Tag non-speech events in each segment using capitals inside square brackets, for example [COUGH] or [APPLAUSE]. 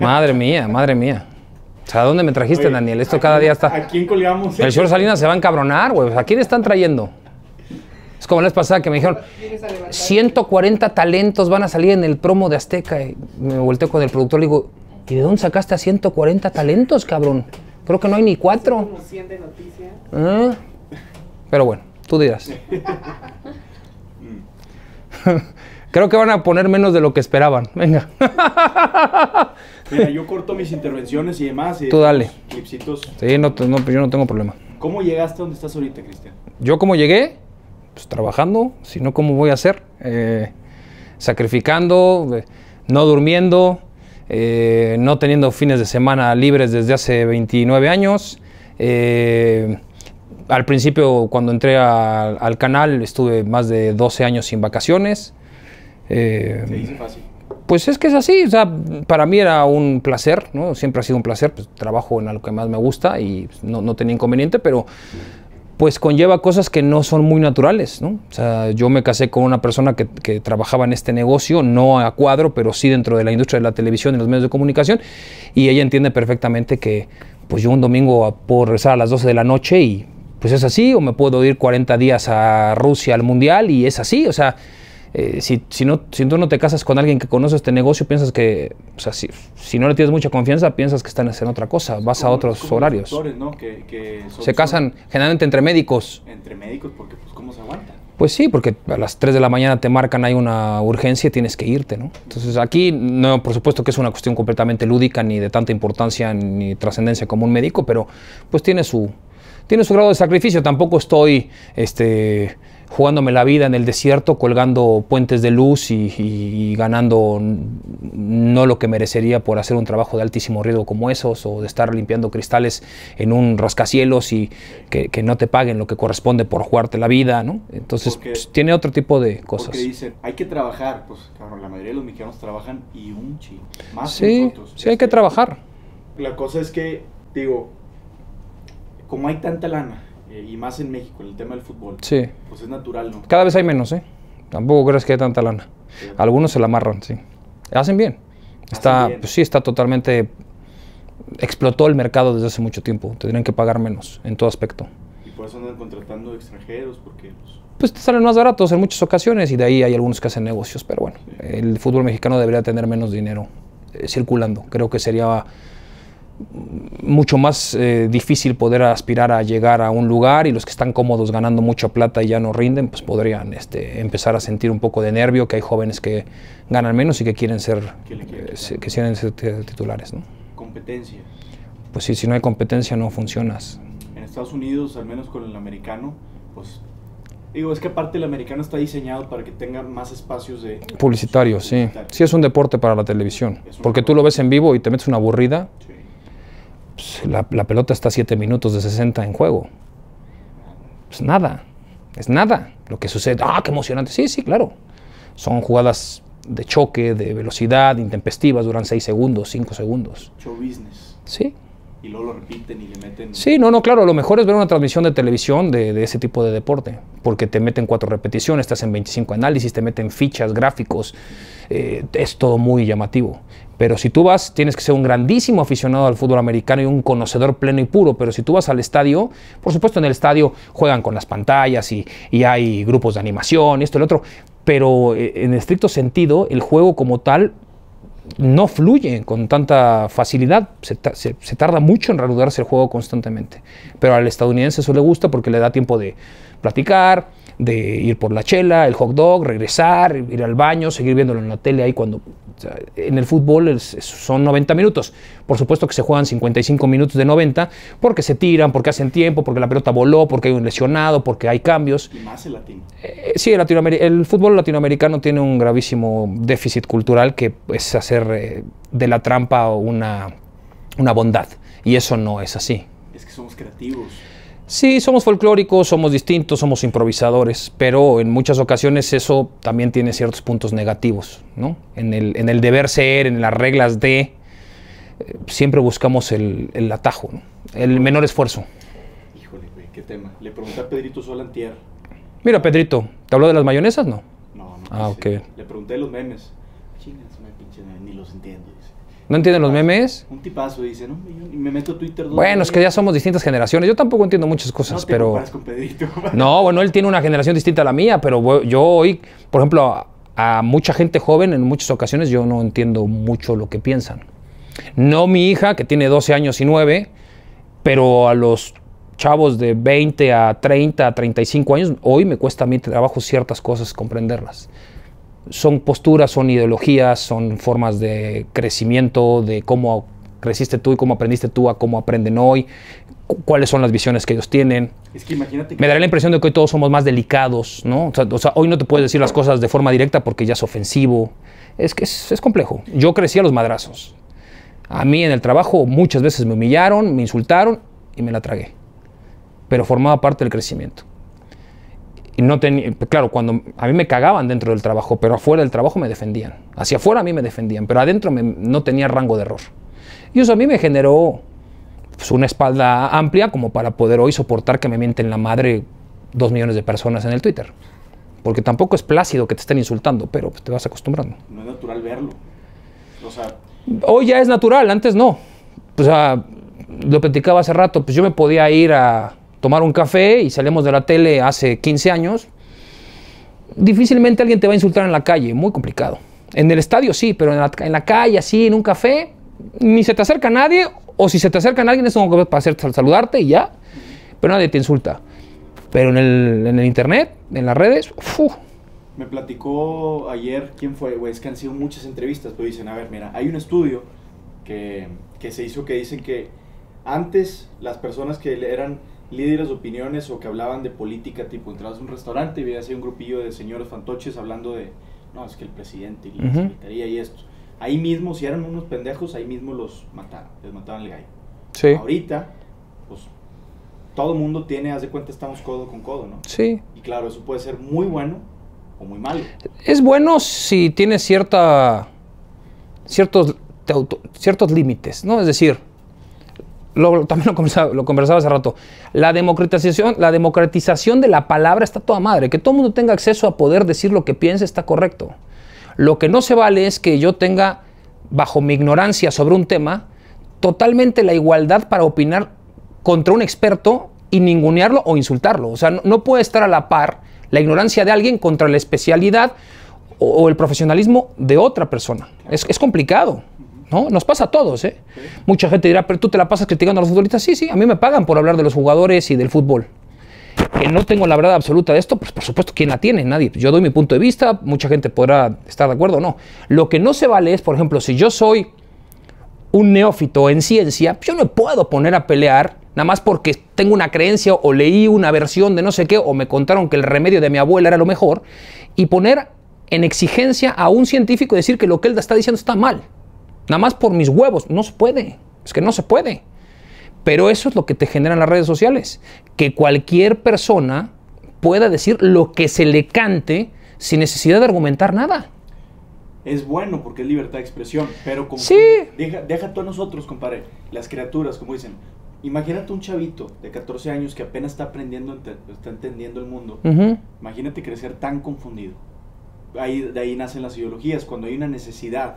Madre mía, madre mía. ¿a dónde me trajiste, Daniel? Esto cada día está. ¿A quién colgamos? El señor Salinas se va a cabronar, güey. ¿A quién están trayendo? Es como la vez pasada que me dijeron: 140 talentos van a salir en el promo de Azteca. me volteo con el productor y digo: ¿Y de dónde sacaste a 140 talentos, cabrón? Creo que no hay ni cuatro. ¿Eh? Pero bueno, tú dirás. [LAUGHS] [LAUGHS] Creo que van a poner menos de lo que esperaban. Venga. [LAUGHS] Mira, yo corto mis intervenciones y demás. Tú dale. Clipsitos. Sí, no, pues, pues, yo no tengo problema. ¿Cómo llegaste a donde estás ahorita, Cristian? Yo cómo llegué, pues trabajando, si no, ¿cómo voy a hacer? Eh, sacrificando, eh, no durmiendo, eh, no teniendo fines de semana libres desde hace 29 años. al principio, cuando entré al canal, estuve más de 12 años sin vacaciones. Se dice fácil pues es que es así, o sea, para mí era un placer, ¿no? Siempre ha sido un placer, pues trabajo en algo que más me gusta y pues, no, tenía inconveniente, pero pues conlleva cosas que no son muy naturales, ¿no? O sea, yo me casé con una persona que, trabajaba en este negocio, no a cuadro, pero sí dentro de la industria de la televisión y los medios de comunicación, y ella entiende perfectamente que pues yo un domingo puedo regresar a las 12 de la noche y pues es así, o me puedo ir 40 días a Rusia al Mundial y es así, o sea, eh, si, no, si tú no te casas con alguien que conoce este negocio, piensas que, o sea, si, no le tienes mucha confianza, piensas que están haciendo otra cosa, vas a otros horarios. se casan generalmente entre médicos. Entre médicos, porque pues cómo se aguanta Pues sí, porque a las 3 de la mañana te marcan, hay una urgencia y tienes que irte, ¿no? Entonces aquí, no, por supuesto que es una cuestión completamente lúdica, ni de tanta importancia ni trascendencia como un médico, pero pues tiene su, tiene su grado de sacrificio. Tampoco estoy este, jugándome la vida en el desierto, colgando puentes de luz y, ganando no lo que merecería por hacer un trabajo de altísimo riesgo como esos, o de estar limpiando cristales en un rascacielos y que, no te paguen lo que corresponde por jugarte la vida, ¿no? Entonces, pues, tiene otro tipo de cosas. hay que trabajar, pues, cabrón, la mayoría de los mexicanos trabajan y un chingo, más sí, Sí, hay que este, trabajar. La cosa es que, digo, como hay tanta lana, eh, y más en México, en el tema del fútbol. Sí. Pues es natural, ¿no? Cada vez hay menos, ¿eh? Tampoco crees que hay tanta lana. Algunos se la amarran, sí. Hacen bien. Está, pues sí, está totalmente... Explotó el mercado desde hace mucho tiempo. Tendrían que pagar menos en todo aspecto. Y por eso andan contratando extranjeros, pues, pues, te salen más baratos en muchas ocasiones y de ahí hay algunos que hacen negocios. Pero bueno, el fútbol mexicano debería tener menos dinero eh, circulando. Creo que sería mucho más eh, difícil poder aspirar a llegar a un lugar y los que están cómodos ganando mucha plata y ya no rinden, pues podrían este, empezar a sentir un poco de nervio, que hay jóvenes que ganan menos y que quieren ser, que eh, quieren ser titulares. Competencia. Pues sí, si no hay competencia no funcionas. En Estados Unidos, al menos con el americano, pues Digo, es que aparte el americano está diseñado para que tenga más espacios de... Publicitario, sí. Sí es un deporte para la televisión. Porque tú lo ves en vivo y te metes una aburrida. Sí. Pues, la, pelota está 7 minutos de 60 en juego. Pues nada, es nada lo que sucede. ¡Ah, qué emocionante! Sí, sí, claro. Son jugadas de choque, de velocidad, intempestivas, duran 6 segundos, 5 segundos. Show business. Sí, y luego lo repiten y le meten. Sí, no, no, claro, lo mejor es ver una transmisión de televisión de, ese tipo de deporte, porque te meten cuatro repeticiones, estás en 25 análisis, te meten fichas, gráficos, eh, es todo muy llamativo. Pero si tú vas, tienes que ser un grandísimo aficionado al fútbol americano y un conocedor pleno y puro. Pero si tú vas al estadio, por supuesto en el estadio juegan con las pantallas y, hay grupos de animación, esto y otro. Pero eh, en estricto sentido, el juego como tal no fluye con tanta facilidad, se, tarda mucho en reanudarse el juego constantemente. Pero al estadounidense eso le gusta porque le da tiempo de platicar, de ir por la chela, el hot dog, regresar, ir al baño, seguir viéndolo en la tele ahí cuando... en el fútbol son 90 minutos. Por supuesto que se juegan 55 minutos de 90 porque se tiran, porque hacen tiempo, porque la pelota voló, porque hay un lesionado, porque hay cambios. Y más el latino. Eh, sí, el, fútbol latinoamericano tiene un gravísimo déficit cultural que es hacer eh, de la trampa una, una bondad. Y eso no es así. Es que somos creativos. Sí, somos folclóricos, somos distintos, somos improvisadores, pero en muchas ocasiones eso también tiene ciertos puntos negativos, ¿no? En el, en el deber ser, en las reglas de, eh, siempre buscamos el, atajo, el menor esfuerzo. Híjole, qué tema. Le pregunté a Pedrito Solantier. Mira, Pedrito, ¿te habló de las mayonesas, no? No, no. Ah, ok. Le pregunté los memes. me pinche, ni los entiendo. ¿No entienden los memes? Un tipazo, dice, ¿no? Y me meto a Twitter. Bueno, es que ya somos distintas generaciones. Yo tampoco entiendo muchas cosas, pero. Con [LAUGHS] no, bueno, él tiene una generación distinta a la mía, pero yo hoy, por ejemplo, a, mucha gente joven, en muchas ocasiones, yo no entiendo mucho lo que piensan. No mi hija, que tiene 12 años y 9, pero a los chavos de 20 a 30, a 35 años, hoy me cuesta a trabajo ciertas cosas comprenderlas son posturas, son ideologías, son formas de crecimiento, de cómo creciste tú y cómo aprendiste tú a cómo aprenden hoy, cuáles son las visiones que ellos tienen. Es que imagínate Me dará la impresión de que hoy todos somos más delicados, ¿no? O sea, hoy no te puedes decir las cosas de forma directa porque ya es ofensivo. Es que es, es complejo. Yo crecí a los madrazos. A mí en el trabajo muchas veces me humillaron, me insultaron y me la tragué. Pero formaba parte del crecimiento. Y no tenía, claro, cuando a mí me cagaban dentro del trabajo, pero afuera del trabajo me defendían. Hacia afuera a mí me defendían, pero adentro no tenía rango de error. Y eso a mí me generó pues, una espalda amplia como para poder hoy soportar que me mienten la madre dos millones de personas en el Twitter. Porque tampoco es plácido que te estén insultando, pero te vas acostumbrando. No es natural verlo. Hoy ya es natural, antes no. lo platicaba hace rato, pues yo me podía ir a tomar un café y salimos de la tele hace 15 años, difícilmente alguien te va a insultar en la calle, muy complicado. En el estadio sí, pero en la, en la calle, así, en un café, ni se te acerca nadie, o si se te acerca alguien es como para hacer, saludarte y ya, pero nadie te insulta. Pero en el, en el internet, en las redes, Me platicó ayer quién fue, güey, es que han sido muchas entrevistas, pero dicen, a ver, mira, hay un estudio que, que se hizo que dicen que antes las personas que eran líderes de opiniones o que hablaban de política, tipo entrabas a un restaurante y veías ahí un grupillo de señores fantoches hablando de, no, es que el presidente y la secretaría y esto. Ahí mismo, si eran unos pendejos, ahí mismo los mataron, les mataban el gallo. Sí. Ahorita, pues todo mundo tiene, haz de cuenta, estamos codo con codo, ¿no? Sí. Y claro, eso puede ser muy bueno o muy malo. Es bueno si tiene cierta, ciertos, ciertos límites, ¿no? Es decir, también lo conversaba, hace rato, la democratización, la democratización de la palabra está toda madre, que todo el mundo tenga acceso a poder decir lo que piensa está correcto. Lo que no se vale es que yo tenga, bajo mi ignorancia sobre un tema, totalmente la igualdad para opinar contra un experto y ningunearlo o insultarlo. O sea, no, puede estar a la par la ignorancia de alguien contra la especialidad o, el profesionalismo de otra persona. es complicado. ¿no? Nos pasa a todos, ¿eh? Mucha gente dirá, pero tú te la pasas criticando a los futbolistas. Sí, sí, a mí me pagan por hablar de los jugadores y del fútbol. Que no tengo la verdad absoluta de esto, pues por supuesto, ¿quién la tiene? Nadie. Yo doy mi punto de vista, mucha gente podrá estar de acuerdo o no. Lo que no se vale es, por ejemplo, si yo soy un neófito en ciencia, yo no me puedo poner a pelear nada más porque tengo una creencia o leí una versión de no sé qué o me contaron que el remedio de mi abuela era lo mejor y poner en exigencia a un científico y decir que lo que él está diciendo está mal. Nada más por mis huevos. No se puede. Es que no se puede. Pero eso es lo que te generan las redes sociales. Que cualquier persona pueda decir lo que se le cante sin necesidad de argumentar nada. Es bueno porque es libertad de expresión, pero como sí. deja, tú a nosotros, compadre, las criaturas, como dicen, Imagínate un chavito de 14 años que apenas está aprendiendo, está entendiendo el mundo. Imagínate crecer tan confundido. Ahí, de ahí nacen las ideologías, cuando hay una necesidad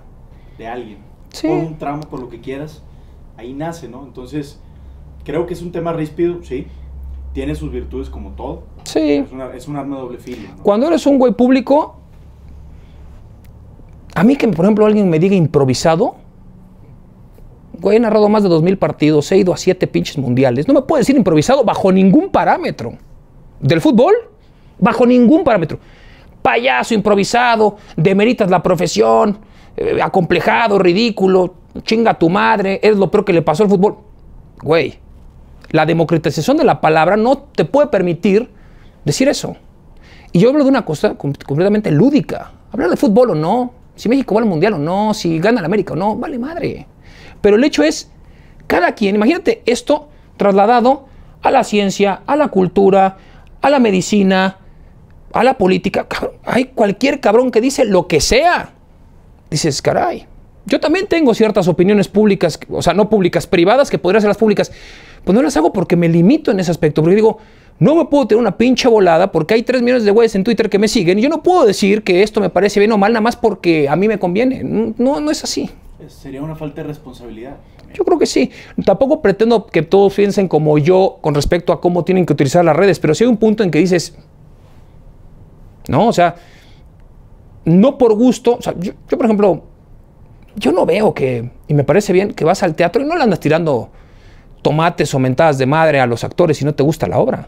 de alguien. Por un tramo, por lo que quieras, ahí nace, ¿no? Entonces, creo que es un tema ríspido, sí, tiene sus virtudes como todo. Sí. Es, un arma doble filo. Cuando eres un güey público, a mí que, por ejemplo, alguien me diga improvisado, güey, he narrado más de 2.000 partidos, he ido a 7 pinches mundiales, no me puede decir improvisado bajo ningún parámetro. ¿Del fútbol? Bajo ningún parámetro. Payaso improvisado, demeritas la profesión, eh, acomplejado, ridículo, chinga tu madre, es lo peor que le pasó al fútbol. Güey, la democratización de la palabra no te puede permitir decir eso. Y yo hablo de una cosa completamente lúdica. Hablar de fútbol o no, si México va al Mundial o no, si gana el América o no, vale madre. Pero el hecho es, cada quien, imagínate esto trasladado a la ciencia, a la cultura, a la medicina, a la política. hay cualquier cabrón que dice lo que sea dices, caray, yo también tengo ciertas opiniones públicas, o sea, no públicas, privadas, que podrían ser las públicas, pues no las hago porque me limito en ese aspecto, porque digo, no me puedo tener una pinche volada porque hay tres millones de güeyes en Twitter que me siguen y yo no puedo decir que esto me parece bien o mal nada más porque a mí me conviene. No, no es así. Sería una falta de responsabilidad. Yo creo que sí. Tampoco pretendo que todos piensen como yo con respecto a cómo tienen que utilizar las redes, pero si hay un punto en que dices, no, o sea, no por gusto, o sea, yo, por ejemplo, yo no veo que, y me parece bien, que vas al teatro y no le andas tirando tomates o mentadas de madre a los actores si no te gusta la obra.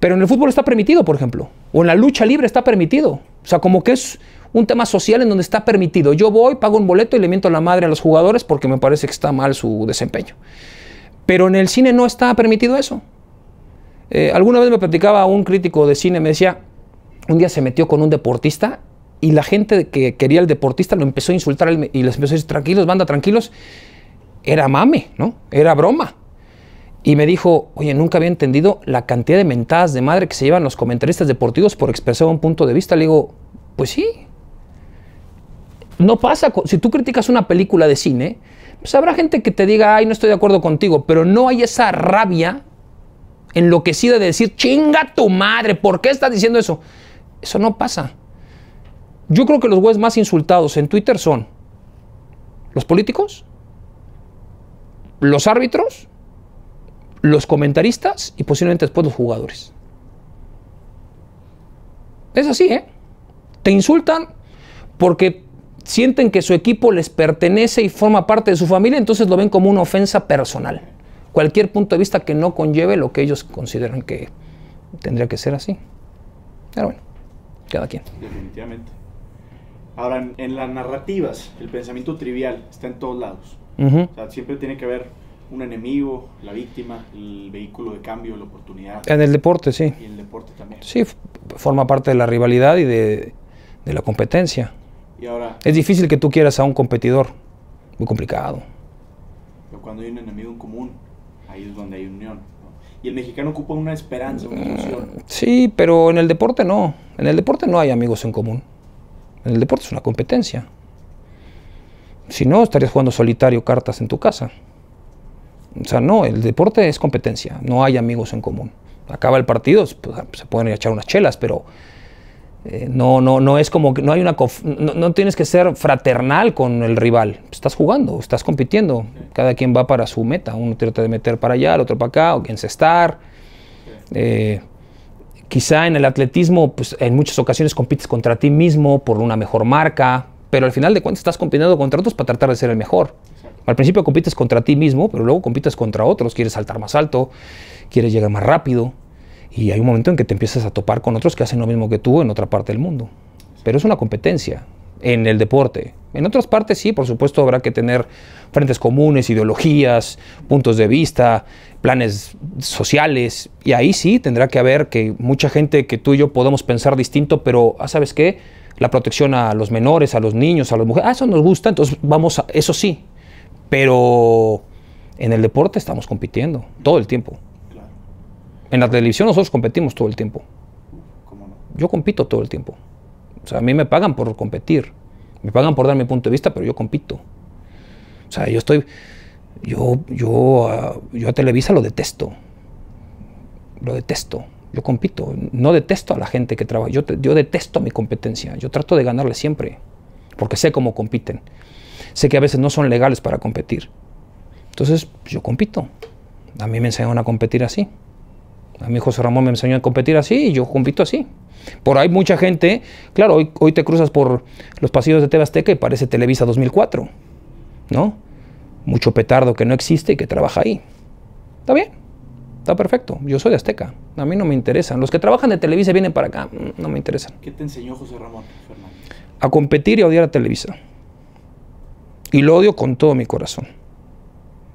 Pero en el fútbol está permitido, por ejemplo, o en la lucha libre está permitido. O sea, como que es un tema social en donde está permitido. Yo voy, pago un boleto y le miento la madre a los jugadores porque me parece que está mal su desempeño. Pero en el cine no está permitido eso. Eh, alguna vez me platicaba un crítico de cine, me decía, un día se metió con un deportista y la gente que quería al deportista lo empezó a insultar y les empezó a decir, tranquilos, banda, tranquilos. Era mame, ¿no? Era broma. Y me dijo, oye, nunca había entendido la cantidad de mentadas de madre que se llevan los comentaristas deportivos por expresar un punto de vista. Le digo, pues sí. No pasa, si tú criticas una película de cine, pues habrá gente que te diga, ay, no estoy de acuerdo contigo, pero no hay esa rabia enloquecida de decir, chinga tu madre, ¿por qué estás diciendo eso? Eso no pasa. Yo creo que los güeyes más insultados en Twitter son los políticos, los árbitros, los comentaristas y posiblemente después los jugadores. Es así, ¿eh? Te insultan porque sienten que su equipo les pertenece y forma parte de su familia, entonces lo ven como una ofensa personal. Cualquier punto de vista que no conlleve lo que ellos consideran que tendría que ser así. Pero bueno cada quien. Definitivamente. Ahora, en las narrativas, el pensamiento trivial está en todos lados. siempre tiene que haber un enemigo, la víctima, el vehículo de cambio, la oportunidad. En el deporte, sí. Y el deporte también. Sí, forma parte de la rivalidad y de, la competencia. Y ahora, es difícil que tú quieras a un competidor, muy complicado. Pero cuando hay un enemigo en común, ahí es donde hay unión y el mexicano ocupa una esperanza, una ilusión. Mm, sí, pero en el deporte no. En el deporte no hay amigos en común. En el deporte es una competencia. Si no, estarías jugando solitario cartas en tu casa. O sea, no, el deporte es competencia, no hay amigos en común. Acaba el partido, pues, se pueden ir a echar unas chelas, pero eh, no, no, no es como que no hay una no, tienes que ser fraternal con el rival. Estás jugando, estás compitiendo. Cada quien va para su meta. Uno trata de meter para allá, el otro para acá, o quien se estar. Eh, quizá en el atletismo, pues en muchas ocasiones compites contra ti mismo por una mejor marca, pero al final de cuentas estás compitiendo contra otros para tratar de ser el mejor. Al principio compites contra ti mismo, pero luego compites contra otros. Quieres saltar más alto, quieres llegar más rápido. Y hay un momento en que te empiezas a topar con otros que hacen lo mismo que tú en otra parte del mundo. Pero es una competencia en el deporte. En otras partes sí, por supuesto, habrá que tener frentes comunes, ideologías, puntos de vista, planes sociales. Y ahí sí tendrá que haber que mucha gente que tú y yo podemos pensar distinto, pero ah, ¿sabes qué? La protección a los menores, a los niños, a las mujeres, ah, eso nos gusta, entonces vamos a eso sí. Pero en el deporte estamos compitiendo todo el tiempo. En la televisión nosotros competimos todo el tiempo. Yo compito todo el tiempo. O sea, a mí me pagan por competir. Me pagan por dar mi punto de vista, pero yo compito. O sea, yo estoy. Yo, yo, ah, yo a Televisa lo detesto. Lo detesto. Yo compito. No detesto a la gente que trabaja. Yo, yo detesto mi competencia. Yo trato de ganarle siempre. Porque sé cómo compiten. Sé que a veces no son legales para competir. Entonces, yo compito. A mí me enseñaron a competir así. A mí José Ramón me enseñó a competir así y yo compito así. Por ahí mucha gente, claro, hoy, te cruzas por los pasillos de TV Azteca y parece Televisa 2004, ¿no? Mucho petardo que no existe y que trabaja ahí. Está bien, está perfecto. Yo soy de Azteca, a mí no me interesan. Los que trabajan de Televisa vienen para acá, mm, no me interesan. ¿Qué te enseñó José Ramón A competir y a odiar a Televisa. Y lo odio con todo mi corazón.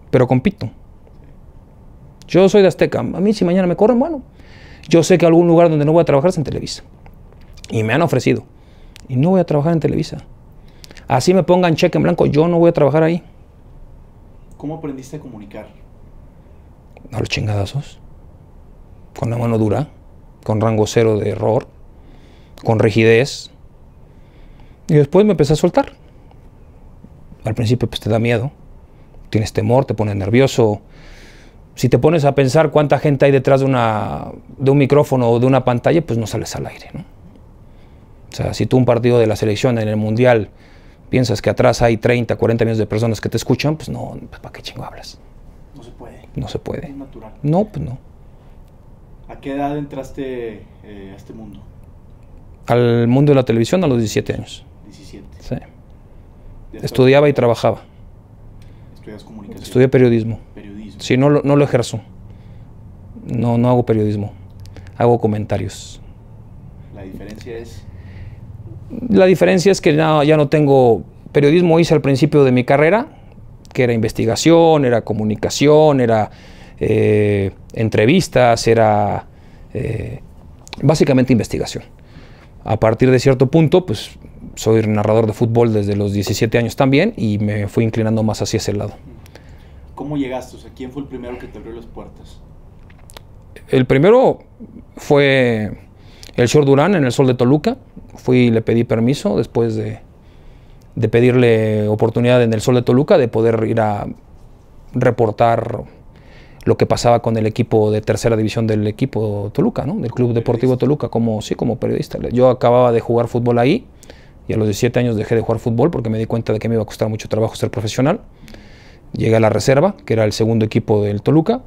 Pero compito. Yo soy de Azteca. A mí si mañana me corren, bueno, yo sé que algún lugar donde no voy a trabajar es en Televisa. Y me han ofrecido. Y no voy a trabajar en Televisa. Así me pongan cheque en blanco, yo no voy a trabajar ahí. ¿Cómo aprendiste a comunicar? A los chingadazos. Con la mano dura, con rango cero de error, con rigidez. Y después me empecé a soltar. Al principio pues te da miedo, tienes temor, te pones nervioso, si te pones a pensar cuánta gente hay detrás de, una, un micrófono o de una pantalla, pues no sales al aire. ¿no? O sea, si tú un partido de la selección en el Mundial piensas que atrás hay 30, 40 millones de personas que te escuchan, pues no, pues ¿para qué chingo hablas? No se puede. No se puede. Es natural. No, pues no. ¿A qué edad entraste eh, a este mundo? Al mundo de la televisión a los 17 años. 17. Sí. Estudiaba y trabajaba. ¿Estudias comunicación? Estudié periodismo. periodismo. Si no, lo ejerzo. No, no hago periodismo. Hago comentarios. ¿La diferencia es? La diferencia es que ya no tengo... Periodismo hice al principio de mi carrera, que era investigación, era comunicación, era eh, entrevistas, era eh, básicamente investigación. A partir de cierto punto, pues soy narrador de fútbol desde los 17 años también y me fui inclinando más hacia ese lado. ¿Cómo llegaste? O sea, ¿quién fue el primero que te abrió las puertas? El primero fue el señor Durán en el Sol de Toluca. Fui y le pedí permiso después de, pedirle oportunidad en el Sol de Toluca de poder ir a reportar lo que pasaba con el equipo de tercera división del equipo Toluca, ¿no? del Club Deportivo Toluca, como sí, como periodista. Yo acababa de jugar fútbol ahí y a los 17 años dejé de jugar fútbol porque me di cuenta de que me iba a costar mucho trabajo ser profesional. Llegué a la reserva, que era el segundo equipo del Toluca.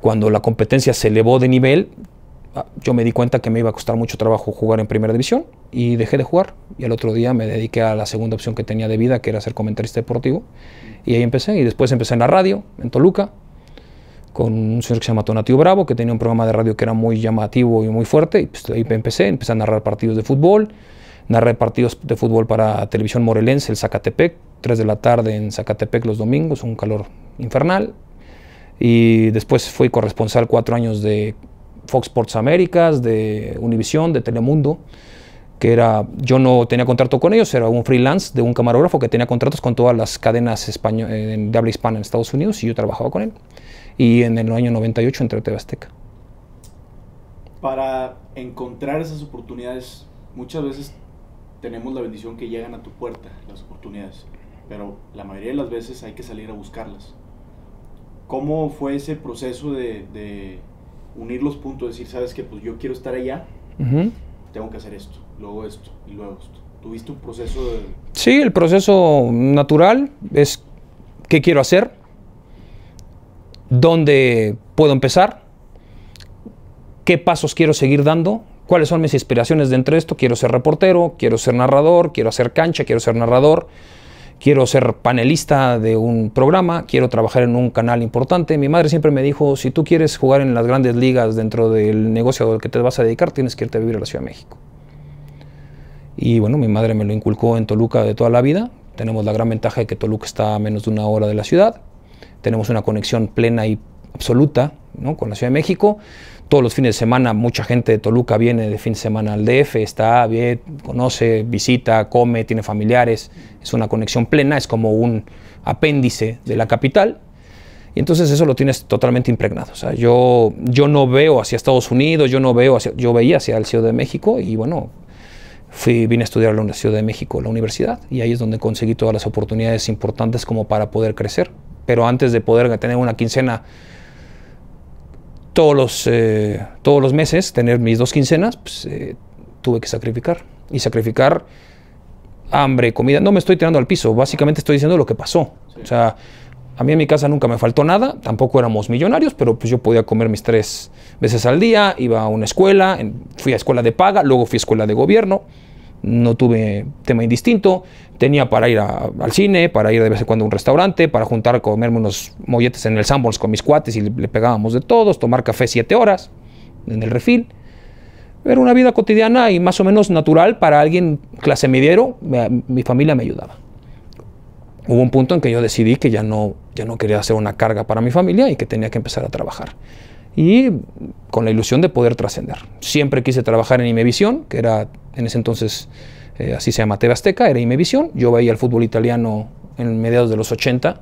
Cuando la competencia se elevó de nivel, ah, yo me di cuenta que me iba a costar mucho trabajo jugar en primera división y dejé de jugar. Y al otro día me dediqué a la segunda opción que tenía de vida, que era ser comentarista deportivo. Y ahí empecé. Y después empecé en la radio, en Toluca, con un señor que se llama Tonatio Bravo, que tenía un programa de radio que era muy llamativo y muy fuerte. Y pues ahí empecé, empecé a narrar partidos de fútbol narré partidos de fútbol para Televisión Morelense, el Zacatepec, 3 de la tarde en Zacatepec los domingos, un calor infernal. Y después fui corresponsal cuatro años de Fox Sports Américas, de Univisión, de Telemundo, que era, yo no tenía contrato con ellos, era un freelance de un camarógrafo que tenía contratos con todas las cadenas español, eh, de habla hispana en Estados Unidos y yo trabajaba con él. Y en el año 98 entré a TV Azteca. Para encontrar esas oportunidades, muchas veces tenemos la bendición que llegan a tu puerta las oportunidades, pero la mayoría de las veces hay que salir a buscarlas. ¿Cómo fue ese proceso de, unir los puntos, decir, sabes que pues yo quiero estar allá, tengo que hacer esto, luego esto y luego esto? ¿Tuviste un proceso de... Sí, el proceso natural es qué quiero hacer, dónde puedo empezar, qué pasos quiero seguir dando, cuáles son mis inspiraciones dentro de esto. Quiero ser reportero, quiero ser narrador, quiero hacer cancha, quiero ser narrador, quiero ser panelista de un programa, quiero trabajar en un canal importante. Mi madre siempre me dijo, si tú quieres jugar en las grandes ligas dentro del negocio al que te vas a dedicar, tienes que irte a vivir a la Ciudad de México. Y bueno, mi madre me lo inculcó en Toluca de toda la vida. Tenemos la gran ventaja de que Toluca está a menos de una hora de la ciudad. Tenemos una conexión plena y absoluta con la Ciudad de México todos los fines de semana mucha gente de Toluca viene de fin de semana al DF, está, bien, conoce, visita, come, tiene familiares, es una conexión plena, es como un apéndice de la capital. Y entonces eso lo tienes totalmente impregnado. O sea, yo, yo no veo hacia Estados Unidos, yo no veo yo veía hacia el Ciudad de México y bueno, fui, vine a estudiar en la Ciudad de México, la universidad, y ahí es donde conseguí todas las oportunidades importantes como para poder crecer. Pero antes de poder tener una quincena todos los, eh, todos los meses, tener mis dos quincenas, pues, eh, tuve que sacrificar. Y sacrificar hambre, comida. No me estoy tirando al piso, básicamente estoy diciendo lo que pasó. O sea, a mí en mi casa nunca me faltó nada, tampoco éramos millonarios, pero pues yo podía comer mis tres veces al día, iba a una escuela, fui a escuela de paga, luego fui a escuela de gobierno, no tuve tema indistinto, Tenía para ir al cine, para ir de vez en cuando a un restaurante, para juntar, comerme unos molletes en el Sanborns con mis cuates y le, pegábamos de todos, tomar café siete horas en el refil. Era una vida cotidiana y más o menos natural para alguien clase mediero. Mi familia me ayudaba. Hubo un punto en que yo decidí que ya no, ya no quería hacer una carga para mi familia y que tenía que empezar a trabajar. Y con la ilusión de poder trascender. Siempre quise trabajar en Imevisión, que era en ese entonces eh, así se llama TV Azteca, era mi visión. Yo veía el fútbol italiano en mediados de los 80,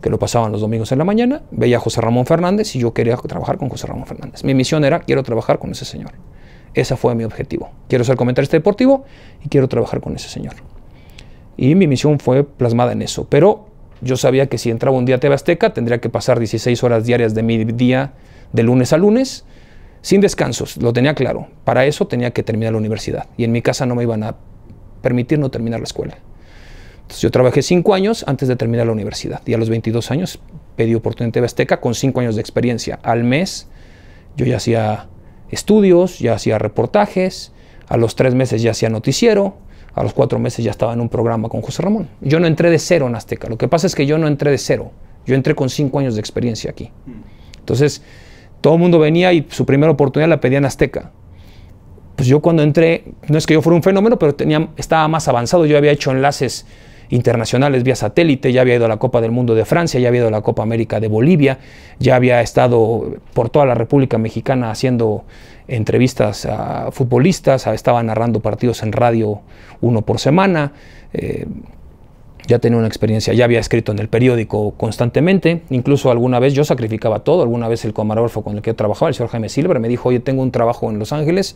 que lo pasaban los domingos en la mañana. Veía a José Ramón Fernández y yo quería trabajar con José Ramón Fernández. Mi misión era, quiero trabajar con ese señor. Ese fue mi objetivo. Quiero ser comentarista deportivo y quiero trabajar con ese señor. Y mi misión fue plasmada en eso. Pero yo sabía que si entraba un día a Azteca, tendría que pasar 16 horas diarias de mi día de lunes a lunes, sin descansos, lo tenía claro. Para eso tenía que terminar la universidad. Y en mi casa no me iban a permitir no terminar la escuela. Entonces yo trabajé cinco años antes de terminar la universidad y a los 22 años pedí oportunidad de Azteca con cinco años de experiencia. Al mes yo ya hacía estudios, ya hacía reportajes, a los tres meses ya hacía noticiero, a los cuatro meses ya estaba en un programa con José Ramón. Yo no entré de cero en Azteca, lo que pasa es que yo no entré de cero, yo entré con cinco años de experiencia aquí. Mm. Entonces todo el mundo venía y su primera oportunidad la pedía en Azteca pues yo cuando entré, no es que yo fuera un fenómeno, pero tenía, estaba más avanzado, yo había hecho enlaces internacionales vía satélite, ya había ido a la Copa del Mundo de Francia, ya había ido a la Copa América de Bolivia, ya había estado por toda la República Mexicana haciendo entrevistas a futbolistas, estaba narrando partidos en radio uno por semana, eh, ya tenía una experiencia, ya había escrito en el periódico constantemente, incluso alguna vez yo sacrificaba todo, alguna vez el camarógrafo con el que trabajaba, el señor Jaime Silver, me dijo, oye, tengo un trabajo en Los Ángeles,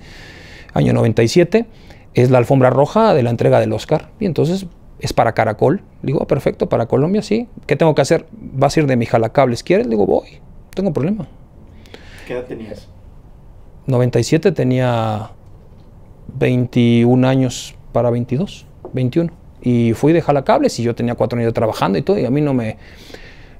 año 97, es la alfombra roja de la entrega del Oscar. Y entonces es para Caracol. Digo, ah, perfecto, para Colombia, sí. ¿Qué tengo que hacer? ¿Vas a ir de mi jalacables? ¿Quieres? Digo, voy. No tengo problema. ¿Qué edad tenías? 97 tenía 21 años para 22, 21. Y fui de jalacables y yo tenía cuatro años trabajando y todo. Y a mí no me,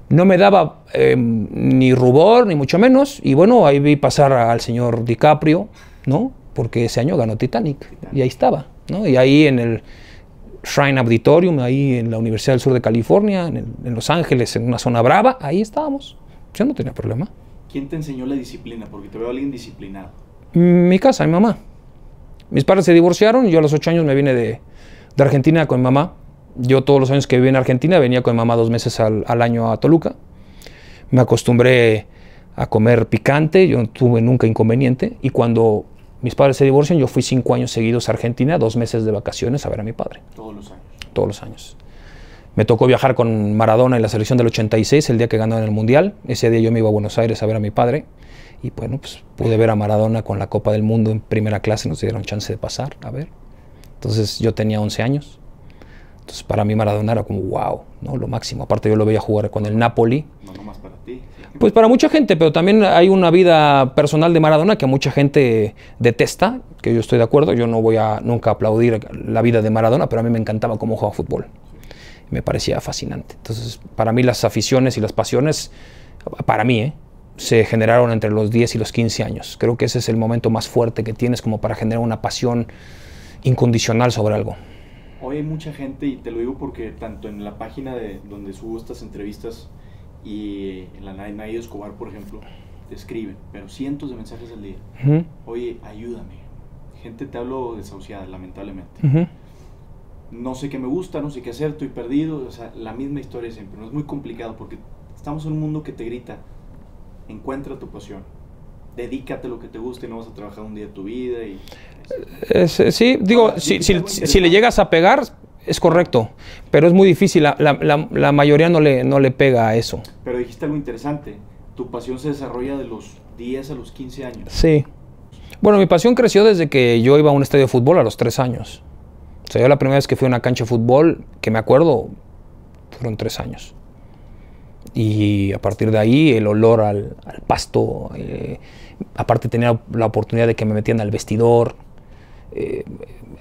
no me daba em, ni rubor, ni mucho menos. Y bueno, ahí vi pasar al señor DiCaprio, ¿no? porque ese año ganó Titanic, y ahí estaba, ¿no? Y ahí en el Shrine Auditorium, ahí en la Universidad del Sur de California, en, Los Ángeles, en una zona brava, ahí estábamos. Yo no tenía problema. ¿Quién te enseñó la disciplina? Porque te veo alguien disciplinado. Mm, mi casa, mi mamá. Mis padres se divorciaron yo a los ocho años me vine de, Argentina con mi mamá. Yo todos los años que viví en Argentina venía con mi mamá dos meses al, al año a Toluca. Me acostumbré a comer picante, yo tuve nunca inconveniente. Y cuando mis padres se divorcian, yo fui cinco años seguidos a Argentina, dos meses de vacaciones a ver a mi padre. Todos los años. Todos los años. Me tocó viajar con Maradona en la selección del 86, el día que en el Mundial. Ese día yo me iba a Buenos Aires a ver a mi padre. Y bueno, pues pude ver a Maradona con la Copa del Mundo en primera clase, nos dieron chance de pasar a ver. Entonces yo tenía 11 años. Entonces para mí Maradona era como wow, ¿no? Lo máximo. Aparte yo lo veía jugar con el Napoli. No, no para ti. Pues para mucha gente, pero también hay una vida personal de Maradona que mucha gente detesta, que yo estoy de acuerdo, yo no voy a nunca aplaudir la vida de Maradona, pero a mí me encantaba cómo jugaba fútbol. Me parecía fascinante. Entonces, para mí las aficiones y las pasiones, para mí, ¿eh? se generaron entre los 10 y los 15 años. Creo que ese es el momento más fuerte que tienes como para generar una pasión incondicional sobre algo. Hoy hay mucha gente, y te lo digo porque tanto en la página de donde subo estas entrevistas, y en la Naima Escobar, por ejemplo, te escriben, pero cientos de mensajes al día. Oye, ayúdame. Gente te hablo desahuciada, lamentablemente. No sé qué me gusta, no sé qué hacer, estoy perdido. O sea, la misma historia siempre. No es muy complicado porque estamos en un mundo que te grita, encuentra tu pasión. Dedícate a lo que te guste. y no vas a trabajar un día de tu vida. Y... Eh, sí, digo, si, si le llegas a pegar, es correcto, pero es muy difícil, la, mayoría no le, no le pega a eso. Pero dijiste algo interesante, tu pasión se desarrolla de los 10 a los 15 años. Sí. Bueno, mi pasión creció desde que yo iba a un estadio de fútbol a los 3 años. O sea, yo la primera vez que fui a una cancha de fútbol, que me acuerdo, fueron 3 años. Y a partir de ahí, el olor al, pasto, eh, aparte tenía la oportunidad de que me metían al vestidor. Eh,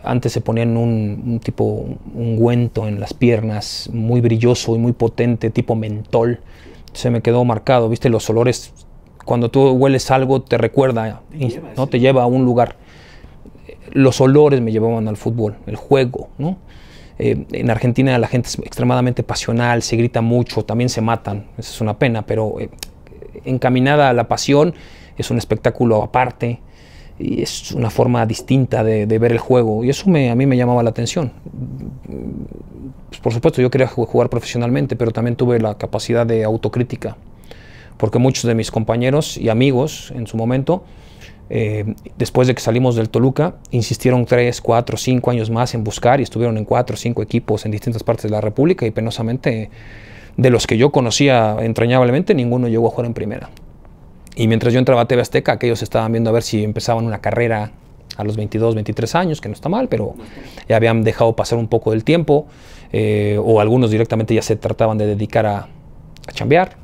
antes se ponían un, un tipo ungüento en las piernas, muy brilloso y muy potente, tipo mentol. Se me quedó marcado, viste, los olores, cuando tú hueles algo te recuerda, te lleva, ¿no? Te lleva a un lugar. Los olores me llevaban al fútbol, el juego, ¿no? Eh, en Argentina la gente es extremadamente pasional, se grita mucho, también se matan, eso es una pena, pero eh, encaminada a la pasión es un espectáculo aparte y es una forma distinta de, ver el juego y eso me, a mí me llamaba la atención. Pues, por supuesto, yo quería jugar profesionalmente, pero también tuve la capacidad de autocrítica, porque muchos de mis compañeros y amigos en su momento, eh, después de que salimos del Toluca, insistieron tres, cuatro, cinco años más en buscar y estuvieron en cuatro o cinco equipos en distintas partes de la República y penosamente de los que yo conocía entrañablemente, ninguno llegó a jugar en primera. Y mientras yo entraba a TV Azteca, aquellos estaban viendo a ver si empezaban una carrera a los 22, 23 años, que no está mal, pero ya habían dejado pasar un poco del tiempo, eh, o algunos directamente ya se trataban de dedicar a, a chambear.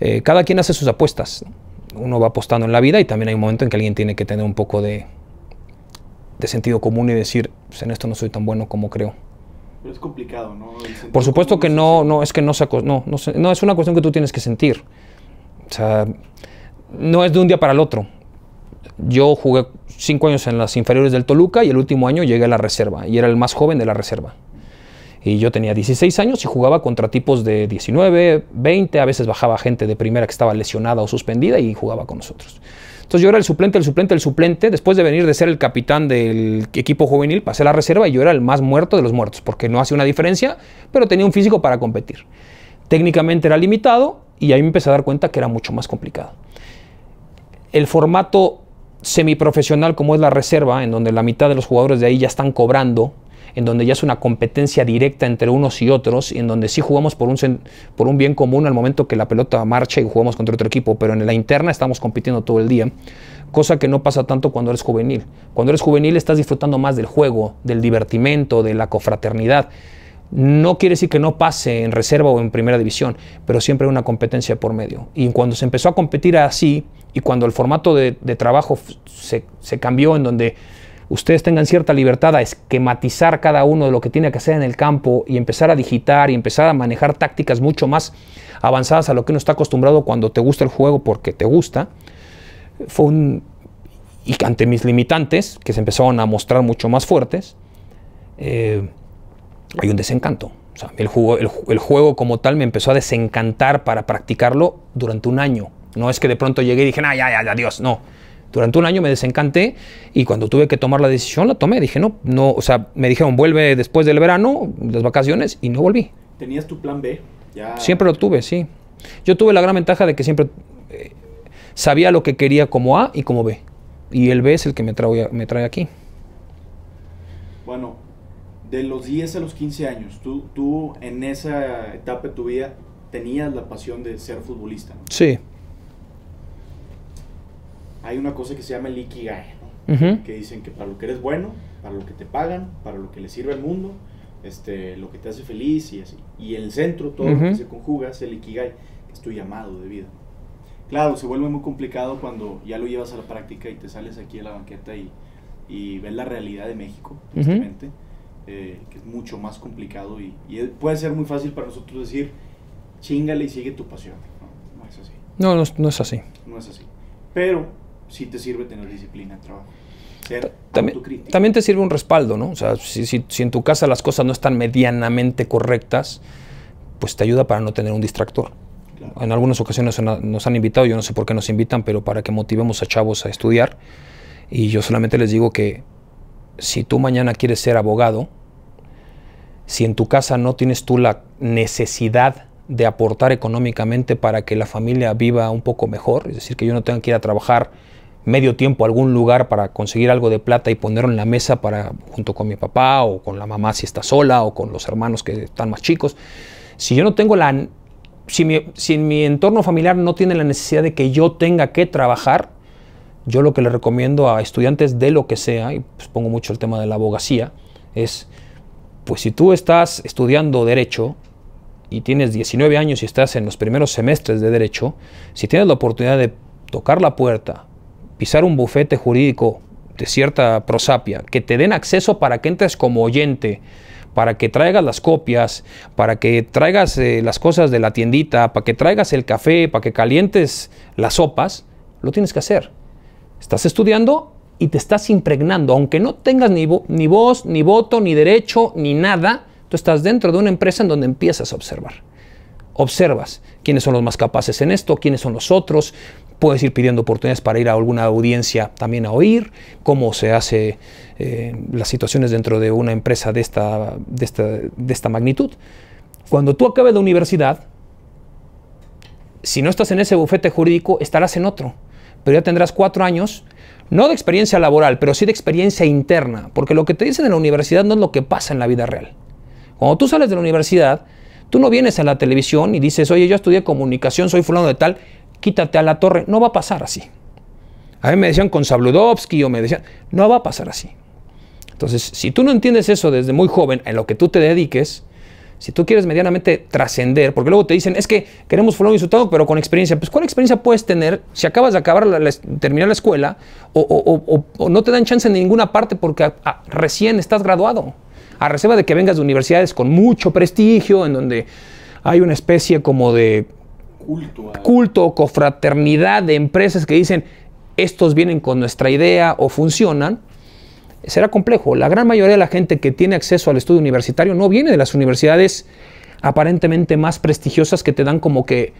Eh, cada quien hace sus apuestas. Uno va apostando en la vida y también hay un momento en que alguien tiene que tener un poco de, sentido común y decir, pues en esto no soy tan bueno como creo. Pero es complicado, ¿no? Por supuesto que no, no, es que no, se, no, no, es una cuestión que tú tienes que sentir sea, no es de un día para el otro. Yo jugué cinco años en las inferiores del Toluca y el último año llegué a la reserva y era el más joven de la reserva. Y yo tenía 16 años y jugaba contra tipos de 19, 20, a veces bajaba gente de primera que estaba lesionada o suspendida y jugaba con nosotros. Entonces yo era el suplente, el suplente, el suplente. Después de venir de ser el capitán del equipo juvenil, pasé a la reserva y yo era el más muerto de los muertos, porque no hacía una diferencia, pero tenía un físico para competir. Técnicamente era limitado y ahí me empecé a dar cuenta que era mucho más complicado. El formato semiprofesional como es la reserva, en donde la mitad de los jugadores de ahí ya están cobrando, en donde ya es una competencia directa entre unos y otros, y en donde sí jugamos por un, por un bien común al momento que la pelota marcha y jugamos contra otro equipo, pero en la interna estamos compitiendo todo el día, cosa que no pasa tanto cuando eres juvenil. Cuando eres juvenil estás disfrutando más del juego, del divertimento, de la cofraternidad. No quiere decir que no pase en reserva o en primera división, pero siempre hay una competencia por medio. Y cuando se empezó a competir así, y cuando el formato de, trabajo se, cambió en donde ustedes tengan cierta libertad a esquematizar cada uno de lo que tiene que hacer en el campo y empezar a digitar y empezar a manejar tácticas mucho más avanzadas a lo que uno está acostumbrado cuando te gusta el juego porque te gusta, fue un... Y ante mis limitantes, que se empezaron a mostrar mucho más fuertes, eh, hay un desencanto. O sea, el, el, juego como tal me empezó a desencantar para practicarlo durante un año. No es que de pronto llegué y dije, ay, ya, ya, adiós, no. Durante un año me desencanté y cuando tuve que tomar la decisión la tomé. Dije, no, no, o sea, me dijeron, vuelve después del verano, las vacaciones, y no volví. ¿Tenías tu plan B? Ya... Siempre lo tuve, sí. Yo tuve la gran ventaja de que siempre eh, sabía lo que quería como A y como B. Y el B es el que me, trae, me trae aquí. Bueno, de los 10 a los 15 años, tú, tú en esa etapa de tu vida tenías la pasión de ser futbolista. Sí. Hay una cosa que se llama el Ikigai, que dicen que para lo que eres bueno, para lo que te pagan, para lo que le sirve al mundo, este, lo que te hace feliz y así. Y el centro, todo lo que se conjuga, es el Ikigai, es tu llamado de vida. Claro, se vuelve muy complicado cuando ya lo llevas a la práctica y te sales aquí a la banqueta y, ves la realidad de México, justamente. Eh, que es mucho más complicado y, puede ser muy fácil para nosotros decir, chingale y sigue tu pasión. No, es así. No, no, es así. No es así. Pero sí te sirve tener disciplina trabajo. también, también te sirve un respaldo, ¿no? O sea, si, si, en tu casa las cosas no están medianamente correctas, pues te ayuda para no tener un distractor. En algunas ocasiones nos han invitado, yo no sé por qué nos invitan, pero para que motivemos a chavos a estudiar. Y yo solamente les digo que si tú mañana quieres ser abogado, si en tu casa no tienes tú la necesidad de aportar económicamente para que la familia viva un poco mejor, es decir, que yo no tenga que ir a trabajar medio tiempo a algún lugar para conseguir algo de plata y ponerlo en la mesa para junto con mi papá o con la mamá si está sola o con los hermanos que están más chicos. Si yo no tengo la si mi entorno familiar no tiene la necesidad de que yo tenga que trabajar, yo lo que le recomiendo a estudiantes de lo que sea, y pues, pongo mucho el tema de la abogacía, es, pues si tú estás estudiando derecho y tienes 19 años y estás en los primeros semestres de derecho, si tienes la oportunidad de tocar la puerta, pisar un bufete jurídico de cierta prosapia, que te den acceso para que entres como oyente, para que traigas las copias, para que traigas eh, las cosas de la tiendita, para que traigas el café, para que calientes las sopas, lo tienes que hacer. Estás estudiando y te estás impregnando, aunque no tengas ni, voz, ni voto, ni derecho, ni nada, tú estás dentro de una empresa en donde empiezas a observar. Observas quiénes son los más capaces en esto, quiénes son los otros, puedes ir pidiendo oportunidades para ir a alguna audiencia también a oír, cómo se hace eh, las situaciones dentro de una empresa de esta, de esta magnitud. Cuando tú acabes la universidad, si no estás en ese bufete jurídico, estarás en otro pero ya tendrás cuatro años, no de experiencia laboral, pero sí de experiencia interna, porque lo que te dicen en la universidad no es lo que pasa en la vida real. Cuando tú sales de la universidad, tú no vienes a la televisión y dices, oye, yo estudié comunicación, soy fulano de tal, quítate a la torre. No va a pasar así. A mí me decían con Sabludovsky o me decían, no va a pasar así. Entonces, si tú no entiendes eso desde muy joven en lo que tú te dediques, si tú quieres medianamente trascender, porque luego te dicen, es que queremos fulano todo, pero con experiencia. Pues, ¿cuál experiencia puedes tener si acabas de acabar la, terminar la escuela o, no te dan chance en ninguna parte porque recién estás graduado? A reserva de que vengas de universidades con mucho prestigio, en donde hay una especie como de culto, culto cofraternidad de empresas que dicen, estos vienen con nuestra idea o funcionan será complejo. La gran mayoría de la gente que tiene acceso al estudio universitario no viene de las universidades aparentemente más prestigiosas que te dan como que,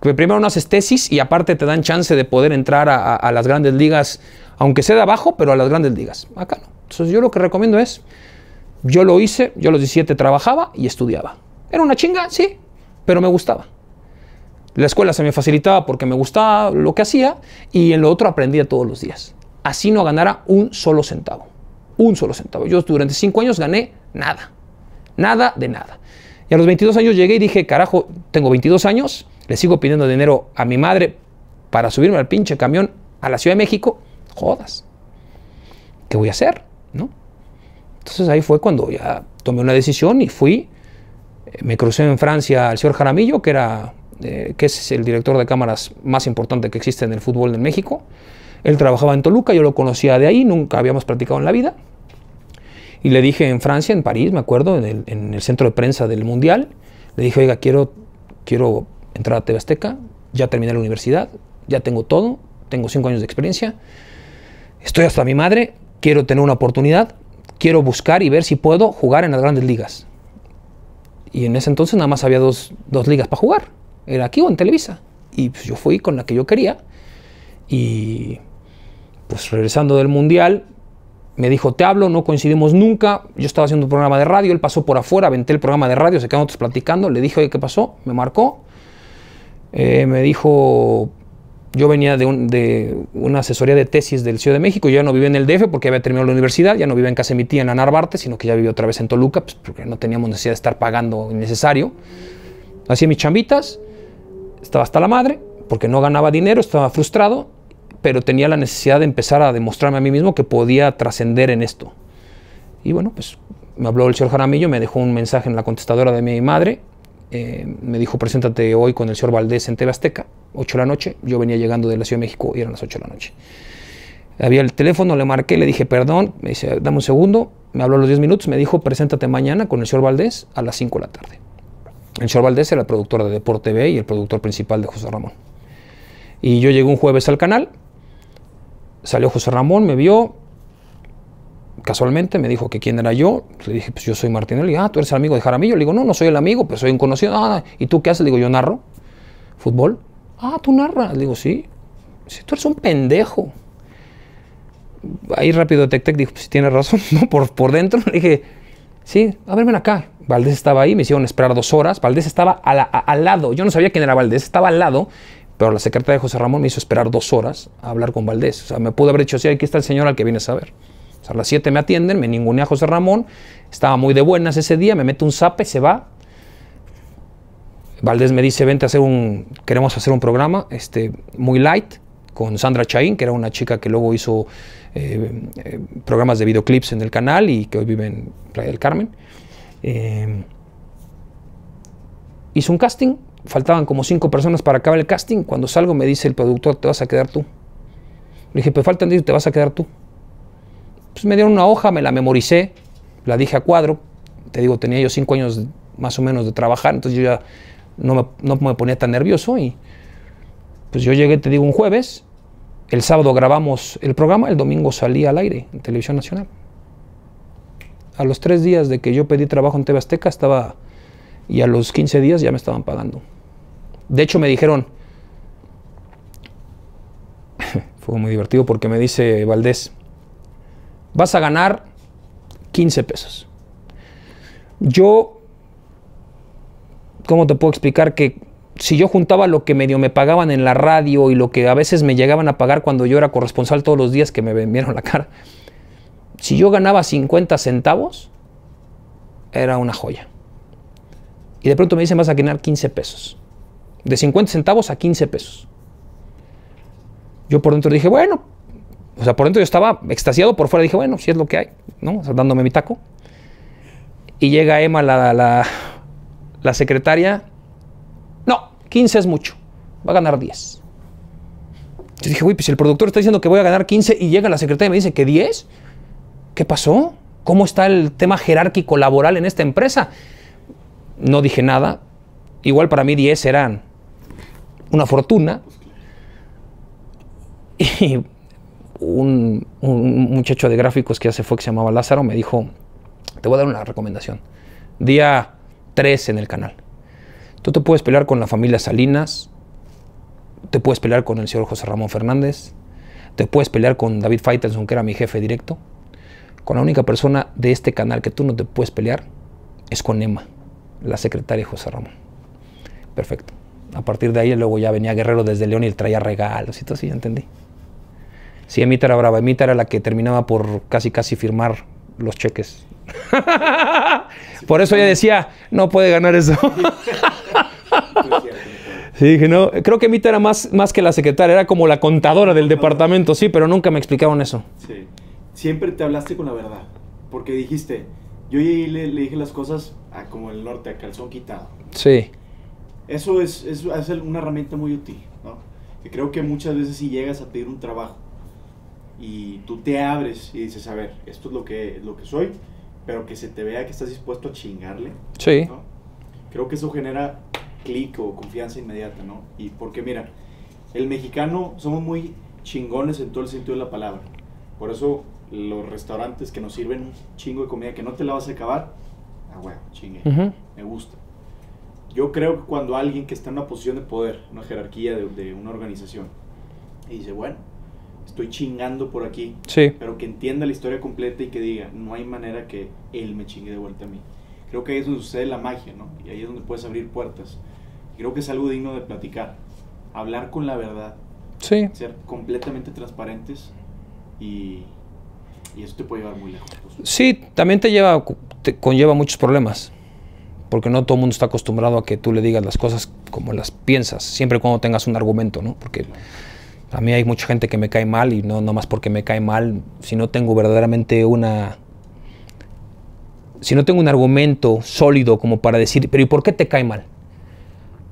primero no haces tesis y aparte te dan chance de poder entrar a, las grandes ligas, aunque sea de abajo, pero a las grandes ligas. Acá no. Entonces yo lo que recomiendo es, yo lo hice, yo a los 17 trabajaba y estudiaba. Era una chinga, sí, pero me gustaba. La escuela se me facilitaba porque me gustaba lo que hacía y en lo otro aprendía todos los días. Así no ganara un solo centavo un solo centavo. Yo durante cinco años gané nada, nada de nada. Y a los 22 años llegué y dije, carajo, tengo 22 años, le sigo pidiendo dinero a mi madre para subirme al pinche camión a la Ciudad de México, jodas. ¿Qué voy a hacer? ¿No? Entonces ahí fue cuando ya tomé una decisión y fui. Eh, me crucé en Francia al señor Jaramillo, que, era, eh, es el director de cámaras más importante que existe en el fútbol en México. Él trabajaba en Toluca, yo lo conocía de ahí, nunca habíamos practicado en la vida. Y le dije en Francia, en París, me acuerdo, en el, centro de prensa del Mundial, le dije, oiga, quiero, quiero entrar a TV ya terminé la universidad, ya tengo todo, tengo cinco años de experiencia, estoy hasta mi madre, quiero tener una oportunidad, quiero buscar y ver si puedo jugar en las grandes ligas. Y en ese entonces nada más había dos, ligas para jugar, era aquí o en Televisa. Y pues, yo fui con la que yo quería. Y pues regresando del Mundial, me dijo, te hablo, no coincidimos nunca, yo estaba haciendo un programa de radio, él pasó por afuera, aventé el programa de radio, se quedaron otros platicando, le dije, oye, ¿qué pasó? Me marcó, eh, me dijo, yo venía de, una asesoría de tesis del Ciudad de México, yo ya no vivía en el DF porque había terminado la universidad, ya no vivía en casa de mi tía en Anarbarte, sino que ya vivía otra vez en Toluca, pues, porque no teníamos necesidad de estar pagando necesario. Hacía mis chambitas, estaba hasta la madre, porque no ganaba dinero, estaba frustrado, pero tenía la necesidad de empezar a demostrarme a mí mismo que podía trascender en esto. Y bueno, pues me habló el señor Jaramillo, me dejó un mensaje en la contestadora de mi madre, eh, me dijo, preséntate hoy con el señor Valdés en TV Azteca, 8 de la noche, yo venía llegando de la Ciudad de México y eran las 8 de la noche. Había el teléfono, le marqué, le dije, perdón, me dice, dame un segundo, me habló a los 10 minutos, me dijo, preséntate mañana con el señor Valdés a las 5 de la tarde. El señor Valdés era el productor de Deporte B y el productor principal de José Ramón. Y yo llegué un jueves al canal, Salió José Ramón, me vio, casualmente me dijo que quién era yo. Le dije, pues yo soy Martinelli. Ah, tú eres el amigo de Jaramillo. Le digo, no, no soy el amigo, pero soy un conocido. Ah, ¿y tú qué haces? Le digo, yo narro fútbol. Ah, tú narras. Le digo, sí. Si tú eres un pendejo. Ahí rápido Tec Tec dijo, pues tienes razón, [LAUGHS] ¿no? Por, por dentro le dije, sí, a verme acá. Valdés estaba ahí, me hicieron esperar dos horas. Valdés estaba al lado. Yo no sabía quién era Valdés, estaba al lado. Pero la secretaria de José Ramón me hizo esperar dos horas a hablar con Valdés. O sea, me pudo haber dicho, sí, aquí está el señor al que vienes a ver. O sea, a las 7 me atienden, me ningunea José Ramón, estaba muy de buenas ese día, me mete un zape, se va. Valdés me dice, vente a hacer un, queremos hacer un programa este, muy light con Sandra Chaín, que era una chica que luego hizo eh, eh, programas de videoclips en el canal y que hoy vive en Playa del Carmen. Eh, hizo un casting, faltaban como cinco personas para acabar el casting. Cuando salgo me dice el productor, te vas a quedar tú. Le dije, pues faltan te vas a quedar tú. Pues me dieron una hoja, me la memoricé, la dije a cuadro. Te digo, tenía yo cinco años más o menos de trabajar, entonces yo ya no me, ponía tan nervioso. Y pues yo llegué, te digo, un jueves. El sábado grabamos el programa, el domingo salí al aire en Televisión Nacional. A los tres días de que yo pedí trabajo en TV Azteca, estaba y a los 15 días ya me estaban pagando. De hecho, me dijeron, [LAUGHS] fue muy divertido porque me dice Valdés, vas a ganar 15 pesos. Yo, ¿cómo te puedo explicar que si yo juntaba lo que medio me pagaban en la radio y lo que a veces me llegaban a pagar cuando yo era corresponsal todos los días que me vendieron la cara, si yo ganaba 50 centavos, era una joya. Y de pronto me dice vas a ganar 15 pesos. De 50 centavos a 15 pesos. Yo por dentro dije, bueno, o sea, por dentro yo estaba extasiado, por fuera dije, bueno, si es lo que hay, ¿no? dándome mi taco. Y llega Emma, la, secretaria, no, 15 es mucho, va a ganar 10. Yo dije, uy, pues el productor está diciendo que voy a ganar 15 y llega la secretaria y me dice que 10. ¿Qué pasó? ¿Cómo está el tema jerárquico laboral en esta empresa? no dije nada. Igual para mí 10 eran una fortuna. [LAUGHS] Y un, muchacho de gráficos que hace se fue, que se llamaba Lázaro, me dijo, te voy a dar una recomendación. Día 3 en el canal. Tú te puedes pelear con la familia Salinas, te puedes pelear con el señor José Ramón Fernández, te puedes pelear con David Faitelson, que era mi jefe directo. Con la única persona de este canal que tú no te puedes pelear es con Emma la secretaria José Ramón. Perfecto. A partir de ahí luego ya venía Guerrero desde León y él traía regalos y todo así, ya entendí. Sí, Emita era brava. Emita era la que terminaba por casi casi firmar los cheques. [LAUGHS] por eso ella decía, no puede ganar eso. Sí, dije, no, creo que Emita era más, más que la secretaria, era como la contadora del departamento, sí, pero nunca me explicaron eso. Sí, siempre te hablaste con la verdad, porque dijiste, yo le, le dije las cosas como el norte, a calzón quitado. Sí. Eso es, es, es una herramienta muy útil, ¿no? Que creo que muchas veces si llegas a pedir un trabajo y tú te abres y dices, a ver, esto es lo que, lo que soy, pero que se te vea que estás dispuesto a chingarle. Sí. Creo que eso genera clic o confianza inmediata, ¿no? Y porque mira, el mexicano somos muy chingones en todo el sentido de la palabra. Por eso los restaurantes que nos sirven un chingo de comida que no te la vas a acabar, Ah, chingue, me gusta. Yo creo que cuando alguien que está en una posición de poder, una jerarquía de, una organización, y dice, bueno, estoy chingando por aquí, pero que entienda la historia completa y que diga, no hay manera que él me chingue de vuelta a mí. Creo que ahí es donde sucede la magia, ¿no? Y ahí es donde puedes abrir puertas. Creo que es algo digno de platicar, hablar con la verdad, ser completamente transparentes y, y eso te puede llevar muy lejos. Sí, también te lleva a te conlleva muchos problemas, porque no todo el mundo está acostumbrado a que tú le digas las cosas como las piensas, siempre cuando tengas un argumento, ¿no? Porque a mí hay mucha gente que me cae mal y no, no más porque me cae mal, si no tengo verdaderamente una... Si no tengo un argumento sólido como para decir, pero ¿y por qué te cae mal?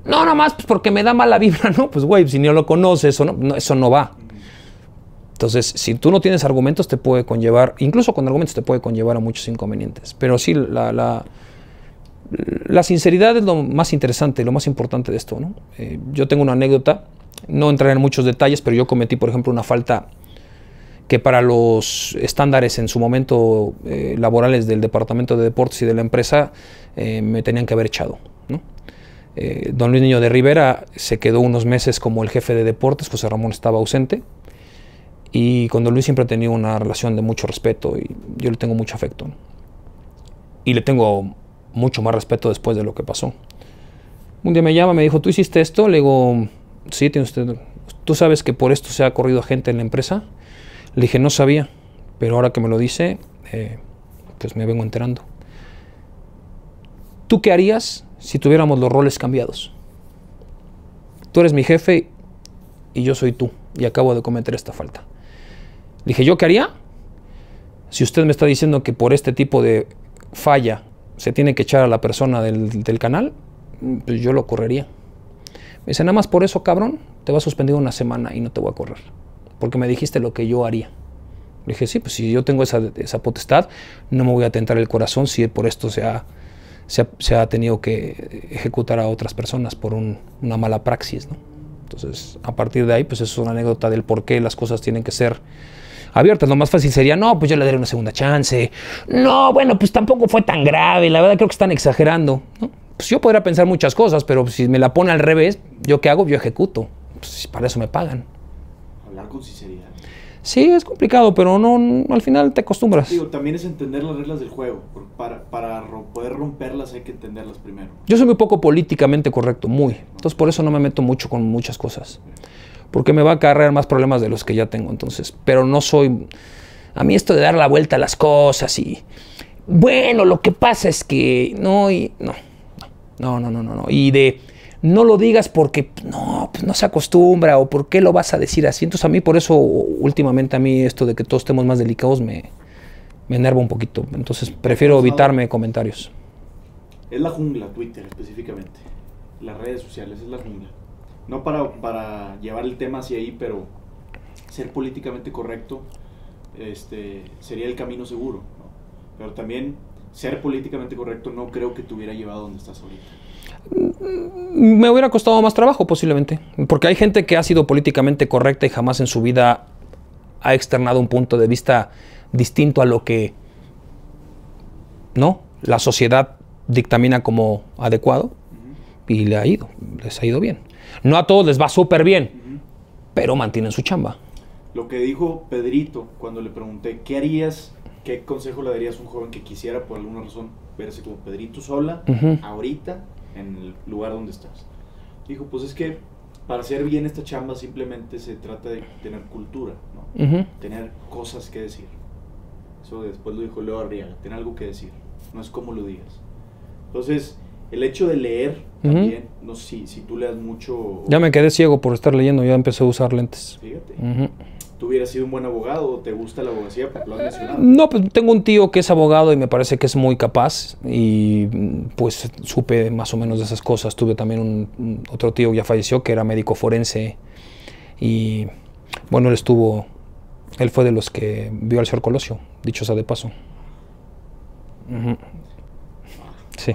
No, más pues porque me da mala vibra, ¿no? Pues güey, si no lo conoces, eso no va. Entonces, si tú no tienes argumentos, te puede conllevar, incluso con argumentos te puede conllevar a muchos inconvenientes. Pero sí, la, la, sinceridad es lo más interesante, lo más importante de esto. Eh, yo tengo una anécdota, no entraré en muchos detalles, pero yo cometí, por ejemplo, una falta que para los estándares en su momento eh, laborales del Departamento de Deportes y de la empresa eh, me tenían que haber echado. don Luis Niño de Rivera se quedó unos meses como el jefe de deportes, José Ramón estaba ausente, y con Don Luis siempre he tenido una relación de mucho respeto y yo le tengo mucho afecto. Y le tengo mucho más respeto después de lo que pasó. Un día me llama, me dijo, ¿tú hiciste esto? Le digo, sí, tiene usted, ¿tú sabes que por esto se ha corrido gente en la empresa? Le dije, no sabía, pero ahora que me lo dice, eh, pues me vengo enterando. ¿Tú qué harías si tuviéramos los roles cambiados? Tú eres mi jefe y yo soy tú, y acabo de cometer esta falta dije, ¿yo qué haría? Si usted me está diciendo que por este tipo de falla se tiene que echar a la persona del, canal, pues yo lo correría. Me dice, nada más por eso, cabrón, te va a suspender una semana y no te voy a correr. Porque me dijiste lo que yo haría. Le dije, sí, pues si yo tengo esa, potestad, no me voy a tentar el corazón si por esto se ha, se tenido que ejecutar a otras personas por una mala praxis. Entonces, a partir de ahí, pues es una anécdota del por qué las cosas tienen que ser abiertas. Lo más fácil sería, no, pues yo le daré una segunda chance. No, bueno, pues tampoco fue tan grave. La verdad creo que están exagerando. Pues yo podría pensar muchas cosas, pero si me la pone al revés, ¿yo qué hago? Yo ejecuto. Pues para eso me pagan. Hablar con sinceridad. Sí, es complicado, pero no, al final te acostumbras. también es entender las reglas del juego. Para, para poder romperlas hay que entenderlas primero. Yo soy muy poco políticamente correcto, muy. Entonces por eso no me meto mucho con muchas cosas porque me va a cargar más problemas de los que ya tengo. Entonces, pero no soy. A mí esto de dar la vuelta a las cosas y. Bueno, lo que pasa es que. No, y. No. No, no, no, no, no. Y de. No lo digas porque no, pues no se acostumbra o por qué lo vas a decir así. Entonces a mí por eso últimamente a mí esto de que todos estemos más delicados me, me enerva un poquito. Entonces prefiero evitarme comentarios. Es la jungla, Twitter específicamente. Las redes sociales es la jungla no para, para llevar el tema hacia ahí, pero ser políticamente correcto este, sería el camino seguro. Pero también ser políticamente correcto no creo que te hubiera llevado donde estás ahorita. Mm, me hubiera costado más trabajo posiblemente, porque hay gente que ha sido políticamente correcta y jamás en su vida ha externado un punto de vista distinto a lo que no la sociedad dictamina como adecuado y le ha ido, les ha ido bien. No a todos les va súper bien, pero mantienen su chamba. Lo que dijo Pedrito cuando le pregunté, ¿qué harías, qué consejo le darías a un joven que quisiera por alguna razón verse como Pedrito sola ahorita en el lugar donde estás? Dijo, pues es que para hacer bien esta chamba simplemente se trata de tener cultura, ¿no? tener cosas que decir. Eso después lo dijo Leo Arriaga, tener algo que decir, no es como lo digas. Entonces, el hecho de leer también, no sé si, tú leas mucho... Ya me quedé ciego por estar leyendo, ya empecé a usar lentes. Fíjate. ¿Tú hubieras sido un buen abogado o te gusta la abogacía? lo has No, pues tengo un tío que es abogado y me parece que es muy capaz y mm, pues supe más o menos de esas cosas. Tuve también un, otro tío, que ya falleció, que era médico forense y bueno, él estuvo, él fue de los que vio al señor Colosio, dicho sea de paso. Ah, sí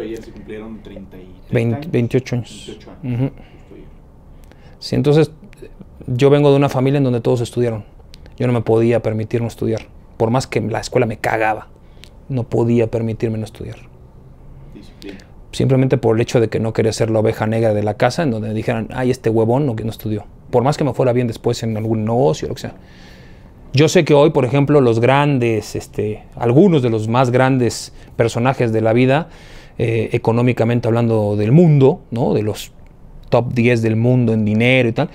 justo ayer se cumplieron 30 28 años. Sí, entonces yo vengo de una familia en donde todos estudiaron. Yo no me podía permitir no estudiar. Por más que la escuela me cagaba, no podía permitirme no estudiar. Simplemente por el hecho de que no quería ser la oveja negra de la casa, en donde me dijeran, ay, este huevón no, que no estudió. Por más que me fuera bien después en algún negocio, o lo que sea. Yo sé que hoy, por ejemplo, los grandes, este, algunos de los más grandes personajes de la vida, eh, económicamente hablando del mundo, ¿no? de los top 10 del mundo en dinero y tal,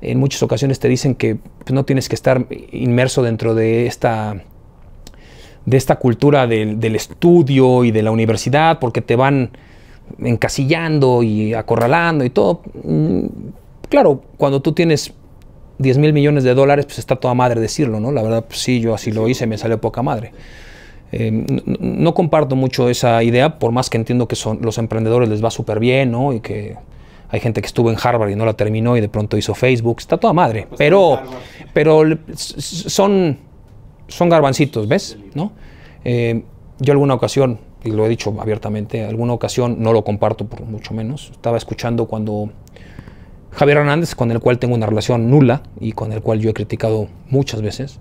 en muchas ocasiones te dicen que pues, no tienes que estar inmerso dentro de esta de esta cultura del, estudio y de la universidad, porque te van encasillando y acorralando y todo. Mm, claro, cuando tú tienes 10 mil millones de dólares, pues está toda madre decirlo, ¿no? La verdad, pues sí, yo así lo hice, me salió poca madre. Eh, no, comparto mucho esa idea, por más que entiendo que son, los emprendedores les va súper bien, ¿no? Y que hay gente que estuvo en Harvard y no la terminó y de pronto hizo Facebook. Está toda madre. Pues pero pero son, son garbancitos, ¿ves? ¿No? Eh, yo alguna ocasión, y lo he dicho abiertamente, alguna ocasión, no lo comparto por mucho menos, estaba escuchando cuando Javier Hernández, con el cual tengo una relación nula y con el cual yo he criticado muchas veces,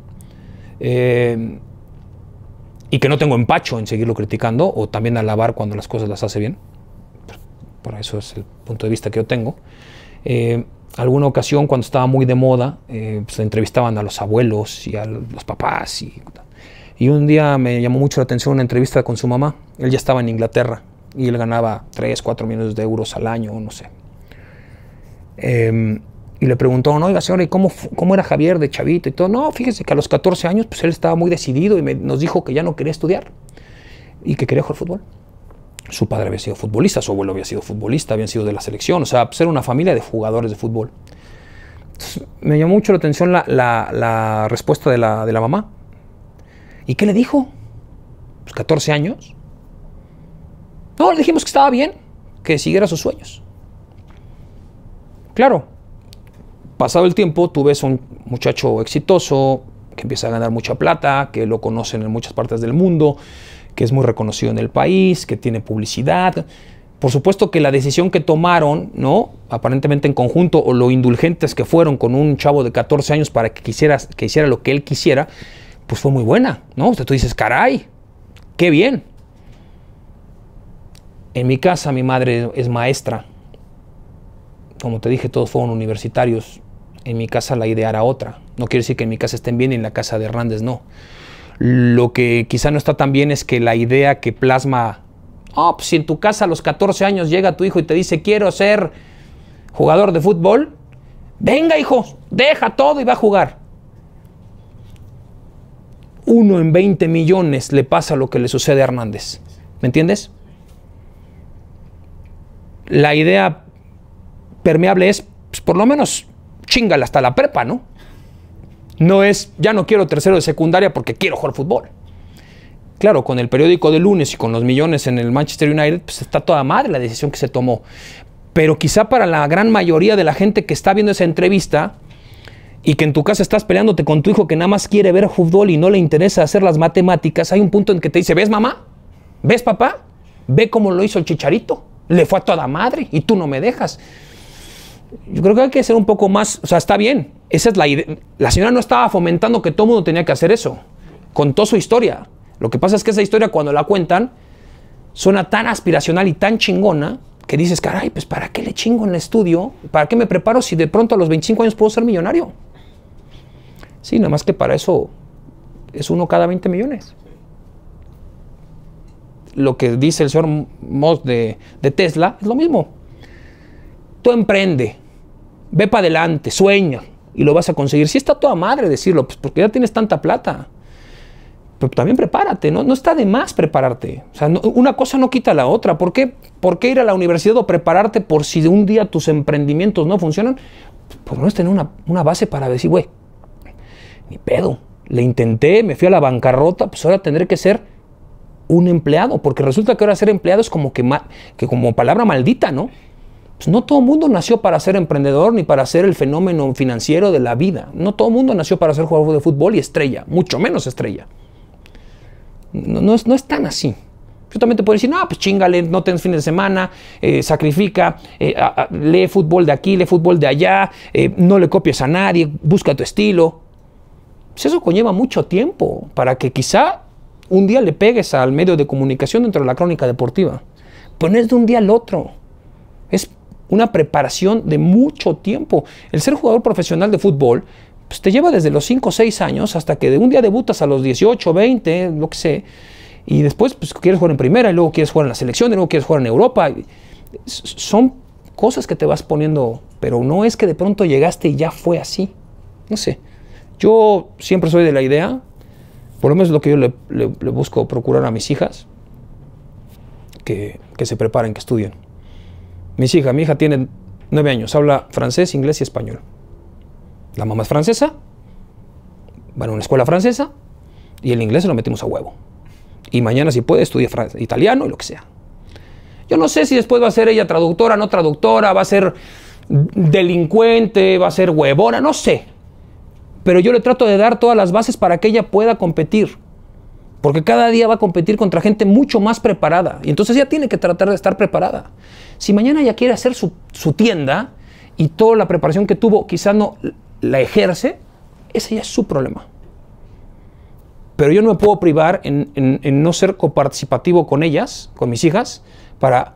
eh, y que no tengo empacho en seguirlo criticando o también alabar cuando las cosas las hace bien. Por eso es el punto de vista que yo tengo. Eh, alguna ocasión cuando estaba muy de moda, eh, se pues, entrevistaban a los abuelos y a los papás. Y, un día me llamó mucho la atención una entrevista con su mamá. Él ya estaba en Inglaterra y él ganaba 3, 4 millones de euros al año, no sé. Eh, y le no, oiga señora, ¿y cómo, cómo era Javier de chavito y todo? No, fíjese que a los 14 años pues él estaba muy decidido y nos dijo que ya no quería estudiar y que quería jugar fútbol. Su padre había sido futbolista, su abuelo había sido futbolista, habían sido de la selección, o sea, ser pues, era una familia de jugadores de fútbol. me llamó mucho la atención la, respuesta de la, de la mamá. ¿Y qué le dijo? Pues 14 años. No, le dijimos que estaba bien, que siguiera sus sueños. Claro, Pasado el tiempo, tú ves a un muchacho exitoso, que empieza a ganar mucha plata, que lo conocen en muchas partes del mundo, que es muy reconocido en el país, que tiene publicidad. Por supuesto que la decisión que tomaron, ¿no? Aparentemente en conjunto, o lo indulgentes que fueron con un chavo de 14 años para que, quisiera, que hiciera lo que él quisiera, pues fue muy buena, ¿no? Usted tú dices, caray, qué bien. En mi casa mi madre es maestra. Como te dije, todos fueron universitarios en mi casa la idea era otra. No quiere decir que en mi casa estén bien y en la casa de Hernández no. Lo que quizá no está tan bien es que la idea que plasma, oh, pues si en tu casa a los 14 años llega tu hijo y te dice, quiero ser jugador de fútbol, venga hijo, deja todo y va a jugar. Uno en 20 millones le pasa lo que le sucede a Hernández. ¿Me entiendes? La idea permeable es, pues, por lo menos, chingala hasta la perpa ¿no? No es, ya no quiero tercero de secundaria porque quiero jugar fútbol. Claro, con el periódico de lunes y con los millones en el Manchester United, pues está toda madre la decisión que se tomó. Pero quizá para la gran mayoría de la gente que está viendo esa entrevista y que en tu casa estás peleándote con tu hijo que nada más quiere ver fútbol y no le interesa hacer las matemáticas, hay un punto en que te dice, ¿ves mamá? ¿Ves papá? ¿Ve cómo lo hizo el chicharito? Le fue a toda madre y tú no me dejas yo creo que hay que ser un poco más, o sea, está bien, esa es la idea. La señora no estaba fomentando que todo mundo tenía que hacer eso, contó su historia. Lo que pasa es que esa historia cuando la cuentan suena tan aspiracional y tan chingona que dices, caray, pues ¿para qué le chingo en el estudio? ¿Para qué me preparo si de pronto a los 25 años puedo ser millonario? Sí, nada más que para eso es uno cada 20 millones. Lo que dice el señor Moss de, de Tesla es lo mismo emprende, ve para adelante, sueña y lo vas a conseguir. Si está toda madre decirlo, pues porque ya tienes tanta plata. Pero también prepárate, ¿no? No está de más prepararte. O sea, una cosa no quita la otra. ¿Por qué, ¿Por qué ir a la universidad o prepararte por si de un día tus emprendimientos no funcionan? Por no menos tener una, base para decir, güey, ni pedo. Le intenté, me fui a la bancarrota, pues ahora tendré que ser un empleado, porque resulta que ahora ser empleado es como que, que como palabra maldita, ¿no? Pues no todo mundo nació para ser emprendedor ni para ser el fenómeno financiero de la vida. No todo mundo nació para ser jugador de fútbol y estrella, mucho menos estrella. No, es, tan así. Yo también te puedo decir, no, pues chingale, no tienes fin de semana, eh, sacrifica, eh, lee fútbol de aquí, lee fútbol de allá, eh, no le copies a nadie, busca tu estilo. Pues eso conlleva mucho tiempo para que quizá un día le pegues al medio de comunicación dentro de la crónica deportiva. Poner de un día al otro. Es una preparación de mucho tiempo. El ser jugador profesional de fútbol pues, te lleva desde los 5 o 6 años hasta que de un día debutas a los 18, 20, lo que sé, y después pues, quieres jugar en primera, y luego quieres jugar en la selección, y luego quieres jugar en Europa. Son cosas que te vas poniendo, pero no es que de pronto llegaste y ya fue así. No sé. Yo siempre soy de la idea, por lo menos lo que yo le, busco procurar a mis hijas, que, que se preparen, que estudien. Mis hijas, mi hija tiene nueve años, habla francés, inglés y español. La mamá es francesa, va a una escuela francesa y el inglés se lo metimos a huevo. Y mañana si puede estudia italiano y lo que sea. Yo no sé si después va a ser ella traductora, no traductora, va a ser delincuente, va a ser huevona, no sé. Pero yo le trato de dar todas las bases para que ella pueda competir. Porque cada día va a competir contra gente mucho más preparada. Y entonces ya tiene que tratar de estar preparada. Si mañana ya quiere hacer su, tienda y toda la preparación que tuvo quizás no la ejerce, ese ya es su problema. Pero yo no me puedo privar en, en no ser coparticipativo con ellas, con mis hijas, para...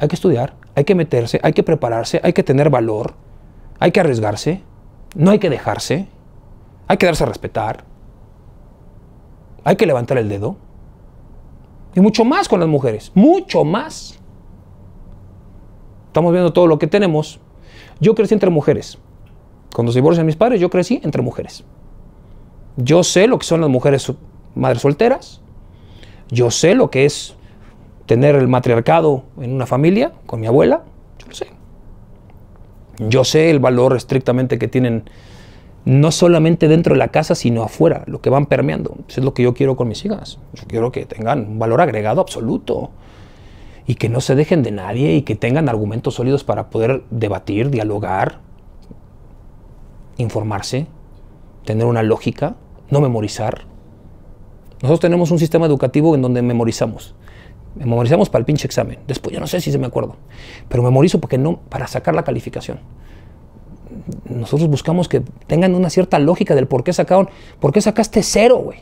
Hay que estudiar, hay que meterse, hay que prepararse, hay que tener valor, hay que arriesgarse, no hay que dejarse, hay que darse a respetar, hay que levantar el dedo. Y mucho más con las mujeres, mucho más. Estamos viendo todo lo que tenemos. Yo crecí entre mujeres. Cuando se divorcian mis padres, yo crecí entre mujeres. Yo sé lo que son las mujeres madres solteras. Yo sé lo que es tener el matriarcado en una familia con mi abuela. Yo lo sé. Yo sé el valor estrictamente que tienen no solamente dentro de la casa, sino afuera, lo que van permeando. Eso pues es lo que yo quiero con mis hijas. Yo quiero que tengan un valor agregado absoluto y que no se dejen de nadie y que tengan argumentos sólidos para poder debatir, dialogar, informarse, tener una lógica, no memorizar. Nosotros tenemos un sistema educativo en donde memorizamos. Memorizamos para el pinche examen. Después yo no sé si se me acuerdo, pero memorizo porque no para sacar la calificación nosotros buscamos que tengan una cierta lógica del por qué sacaron, por qué sacaste cero, güey.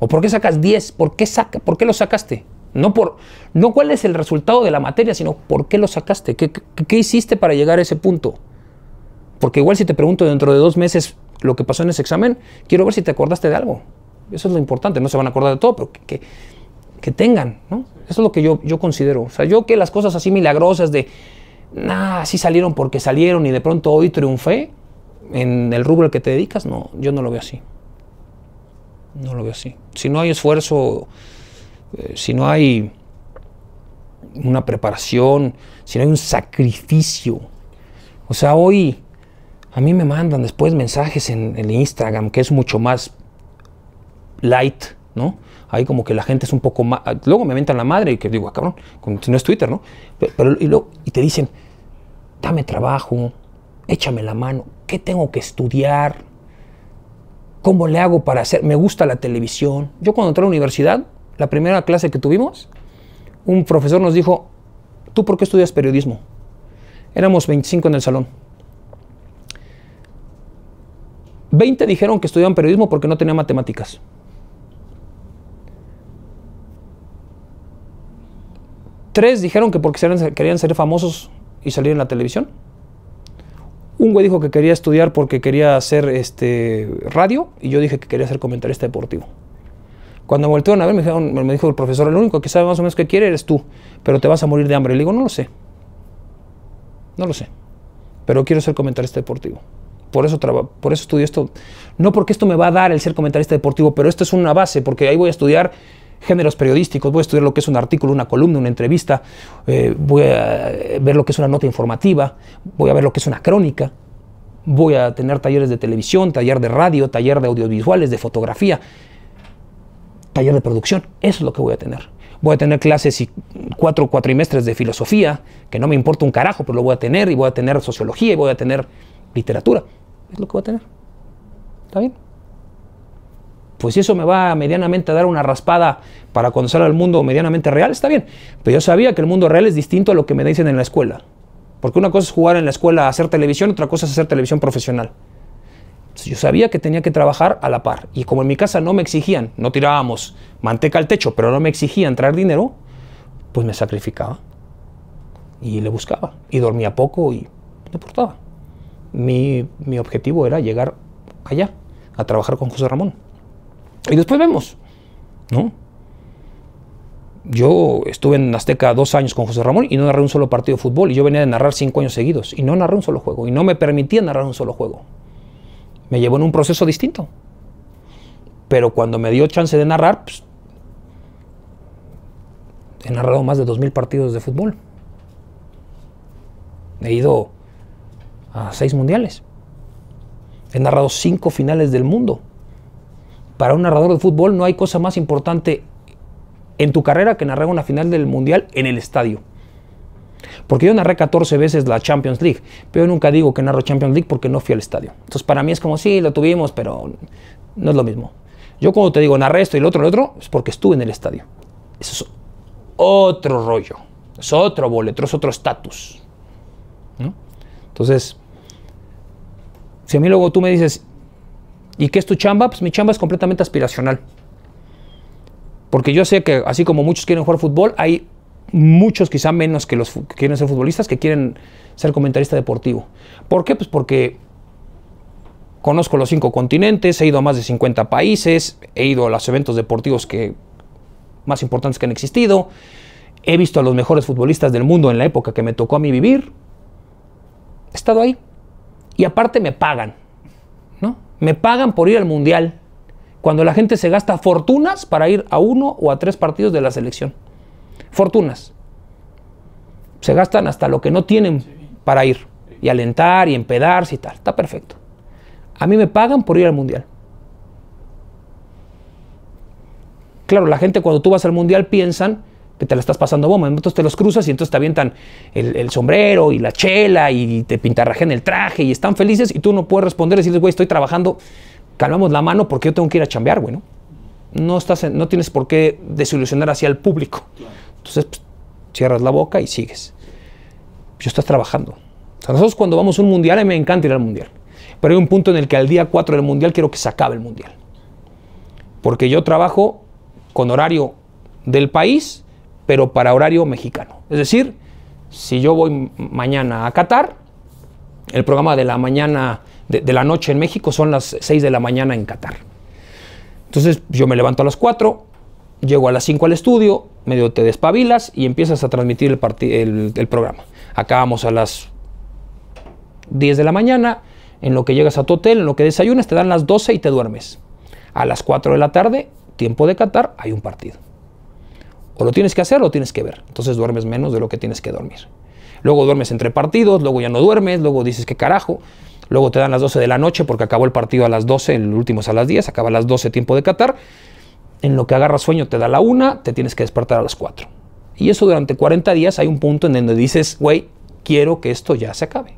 ¿O por qué sacas 10? ¿Por qué, saca, ¿Por qué lo sacaste? No, por, no cuál es el resultado de la materia, sino por qué lo sacaste. ¿Qué, qué, hiciste para llegar a ese punto? Porque igual si te pregunto dentro de dos meses lo que pasó en ese examen, quiero ver si te acordaste de algo. Eso es lo importante. No se van a acordar de todo, pero que, que, tengan. ¿no? Eso es lo que yo, yo considero. O sea, yo que las cosas así milagrosas de nah, sí salieron porque salieron y de pronto hoy triunfé en el rubro al que te dedicas, no, yo no lo veo así. No lo veo así. Si no hay esfuerzo, eh, si no hay una preparación, si no hay un sacrificio. O sea, hoy a mí me mandan después mensajes en el Instagram, que es mucho más light, ¿no? Ahí como que la gente es un poco más... Luego me aventan la madre y que digo, ah, cabrón, si no es Twitter, ¿no? Pero, y te dicen, dame trabajo, échame la mano, ¿qué tengo que estudiar? ¿Cómo le hago para hacer? Me gusta la televisión. Yo cuando entré a la universidad, la primera clase que tuvimos, un profesor nos dijo, ¿tú por qué estudias periodismo? Éramos 25 en el salón. 20 dijeron que estudiaban periodismo porque no tenían matemáticas. Tres dijeron que porque querían ser famosos y salir en la televisión. Un güey dijo que quería estudiar porque quería hacer este, radio y yo dije que quería ser comentarista deportivo. Cuando me voltearon a ver, me, dijo el profesor, el único que sabe más o menos qué quiere eres tú, pero te vas a morir de hambre. Le digo, no lo sé. No lo sé. Pero quiero ser comentarista deportivo. Por eso, por eso estudio esto. No porque esto me va a dar el ser comentarista deportivo, pero esto es una base, porque ahí voy a estudiar géneros periodísticos, voy a estudiar lo que es un artículo, una columna, una entrevista, eh, voy a ver lo que es una nota informativa, voy a ver lo que es una crónica, voy a tener talleres de televisión, taller de radio, taller de audiovisuales, de fotografía, taller de producción, eso es lo que voy a tener. Voy a tener clases y cuatro cuatrimestres de filosofía, que no me importa un carajo, pero lo voy a tener, y voy a tener sociología, y voy a tener literatura. Es lo que voy a tener. ¿Está bien? pues si eso me va medianamente a dar una raspada para conocer al mundo medianamente real, está bien. Pero yo sabía que el mundo real es distinto a lo que me dicen en la escuela. Porque una cosa es jugar en la escuela a hacer televisión, otra cosa es hacer televisión profesional. yo sabía que tenía que trabajar a la par. Y como en mi casa no me exigían, no tirábamos manteca al techo, pero no me exigían traer dinero, pues me sacrificaba. Y le buscaba. Y dormía poco y me portaba. Mi, mi objetivo era llegar allá, a trabajar con José Ramón. Y después vemos, ¿no? Yo estuve en Azteca dos años con José Ramón y no narré un solo partido de fútbol. Y yo venía de narrar cinco años seguidos y no narré un solo juego. Y no me permitía narrar un solo juego. Me llevó en un proceso distinto. Pero cuando me dio chance de narrar, pues, he narrado más de dos 2.000 partidos de fútbol. He ido a seis mundiales. He narrado cinco finales del mundo para un narrador de fútbol no hay cosa más importante en tu carrera que narrar una final del Mundial en el estadio. Porque yo narré 14 veces la Champions League, pero yo nunca digo que narro Champions League porque no fui al estadio. Entonces para mí es como, sí, lo tuvimos, pero no es lo mismo. Yo cuando te digo narré esto y lo otro, lo otro, es porque estuve en el estadio. Eso es otro rollo, es otro boleto, es otro estatus. ¿no? Entonces, si a mí luego tú me dices, ¿Y qué es tu chamba? Pues mi chamba es completamente aspiracional. Porque yo sé que así como muchos quieren jugar fútbol, hay muchos quizá menos que los que quieren ser futbolistas que quieren ser comentarista deportivo. ¿Por qué? Pues porque conozco los cinco continentes, he ido a más de 50 países, he ido a los eventos deportivos que más importantes que han existido, he visto a los mejores futbolistas del mundo en la época que me tocó a mí vivir. He estado ahí. Y aparte me pagan me pagan por ir al mundial, cuando la gente se gasta fortunas para ir a uno o a tres partidos de la selección. Fortunas. Se gastan hasta lo que no tienen para ir y alentar y empedarse y tal. Está perfecto. A mí me pagan por ir al mundial. Claro, la gente cuando tú vas al mundial piensan que te la estás pasando bomba. Entonces te los cruzas y entonces te avientan el, el sombrero y la chela y te pintarrajean el traje y están felices y tú no puedes responder y decirles, güey, estoy trabajando, calmamos la mano porque yo tengo que ir a chambear, güey, ¿no? estás no tienes por qué desilusionar hacia el público. Entonces pues, cierras la boca y sigues. Yo estás trabajando. nosotros cuando vamos a un mundial, a mí me encanta ir al mundial. Pero hay un punto en el que al día 4 del mundial quiero que se acabe el mundial. Porque yo trabajo con horario del país pero para horario mexicano. Es decir, si yo voy mañana a Qatar, el programa de la mañana, de, la noche en México son las 6 de la mañana en Qatar. Entonces yo me levanto a las 4, llego a las 5 al estudio, medio te despabilas y empiezas a transmitir el, el, el programa. Acabamos a las 10 de la mañana, en lo que llegas a tu hotel, en lo que desayunas, te dan las 12 y te duermes. A las 4 de la tarde, tiempo de Qatar, hay un partido. O lo tienes que hacer o lo tienes que ver. Entonces duermes menos de lo que tienes que dormir. Luego duermes entre partidos, luego ya no duermes, luego dices que carajo. Luego te dan las 12 de la noche porque acabó el partido a las 12, el último es a las 10, acaba a las 12 tiempo de Qatar. En lo que agarras sueño te da la 1, te tienes que despertar a las 4. Y eso durante 40 días hay un punto en donde dices, güey, quiero que esto ya se acabe.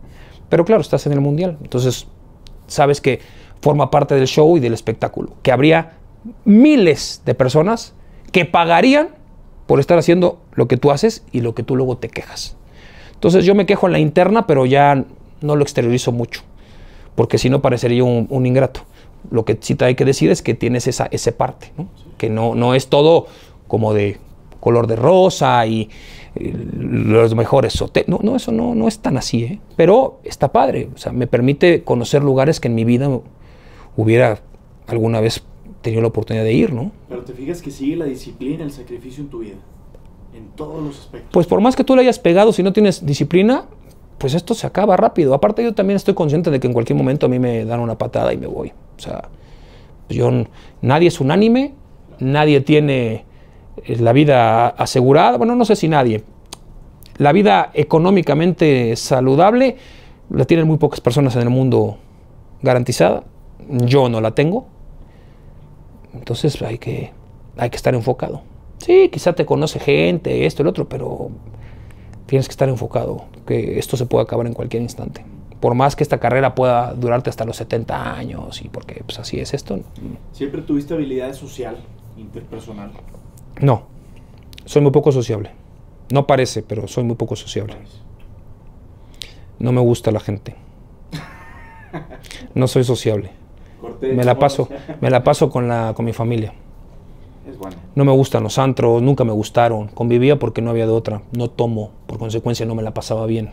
Pero claro, estás en el mundial. Entonces sabes que forma parte del show y del espectáculo. Que habría miles de personas que pagarían por estar haciendo lo que tú haces y lo que tú luego te quejas. Entonces yo me quejo en la interna, pero ya no lo exteriorizo mucho, porque si no parecería un, ingrato. Lo que sí te hay que decir es que tienes esa, ese parte, que no, no es todo como de color de rosa y, eh, los mejores hoteles. No, no, eso no, no es tan así, ¿eh? pero está padre. O sea, me permite conocer lugares que en mi vida hubiera alguna vez tenido la oportunidad de ir, ¿no? Pero te fijas que sigue la disciplina, el sacrificio en tu vida, en todos los aspectos. Pues por más que tú le hayas pegado, si no tienes disciplina, pues esto se acaba rápido. Aparte yo también estoy consciente de que en cualquier momento a mí me dan una patada y me voy. O sea, pues yo, nadie es unánime, nadie tiene eh, la vida asegurada, bueno, no sé si nadie. La vida económicamente saludable la tienen muy pocas personas en el mundo garantizada. Yo no la tengo, entonces hay que, hay que estar enfocado. Sí, quizá te conoce gente, esto, el otro, pero tienes que estar enfocado, que esto se puede acabar en cualquier instante. Por más que esta carrera pueda durarte hasta los 70 años y porque pues así es esto. ¿Siempre tuviste habilidad social, interpersonal? No, soy muy poco sociable. No parece, pero soy muy poco sociable. No me gusta la gente. [LAUGHS] No soy sociable me la paso, me la paso con, la, con mi familia. No me gustan los antros, nunca me gustaron. Convivía porque no había de otra. No tomo, por consecuencia no me la pasaba bien.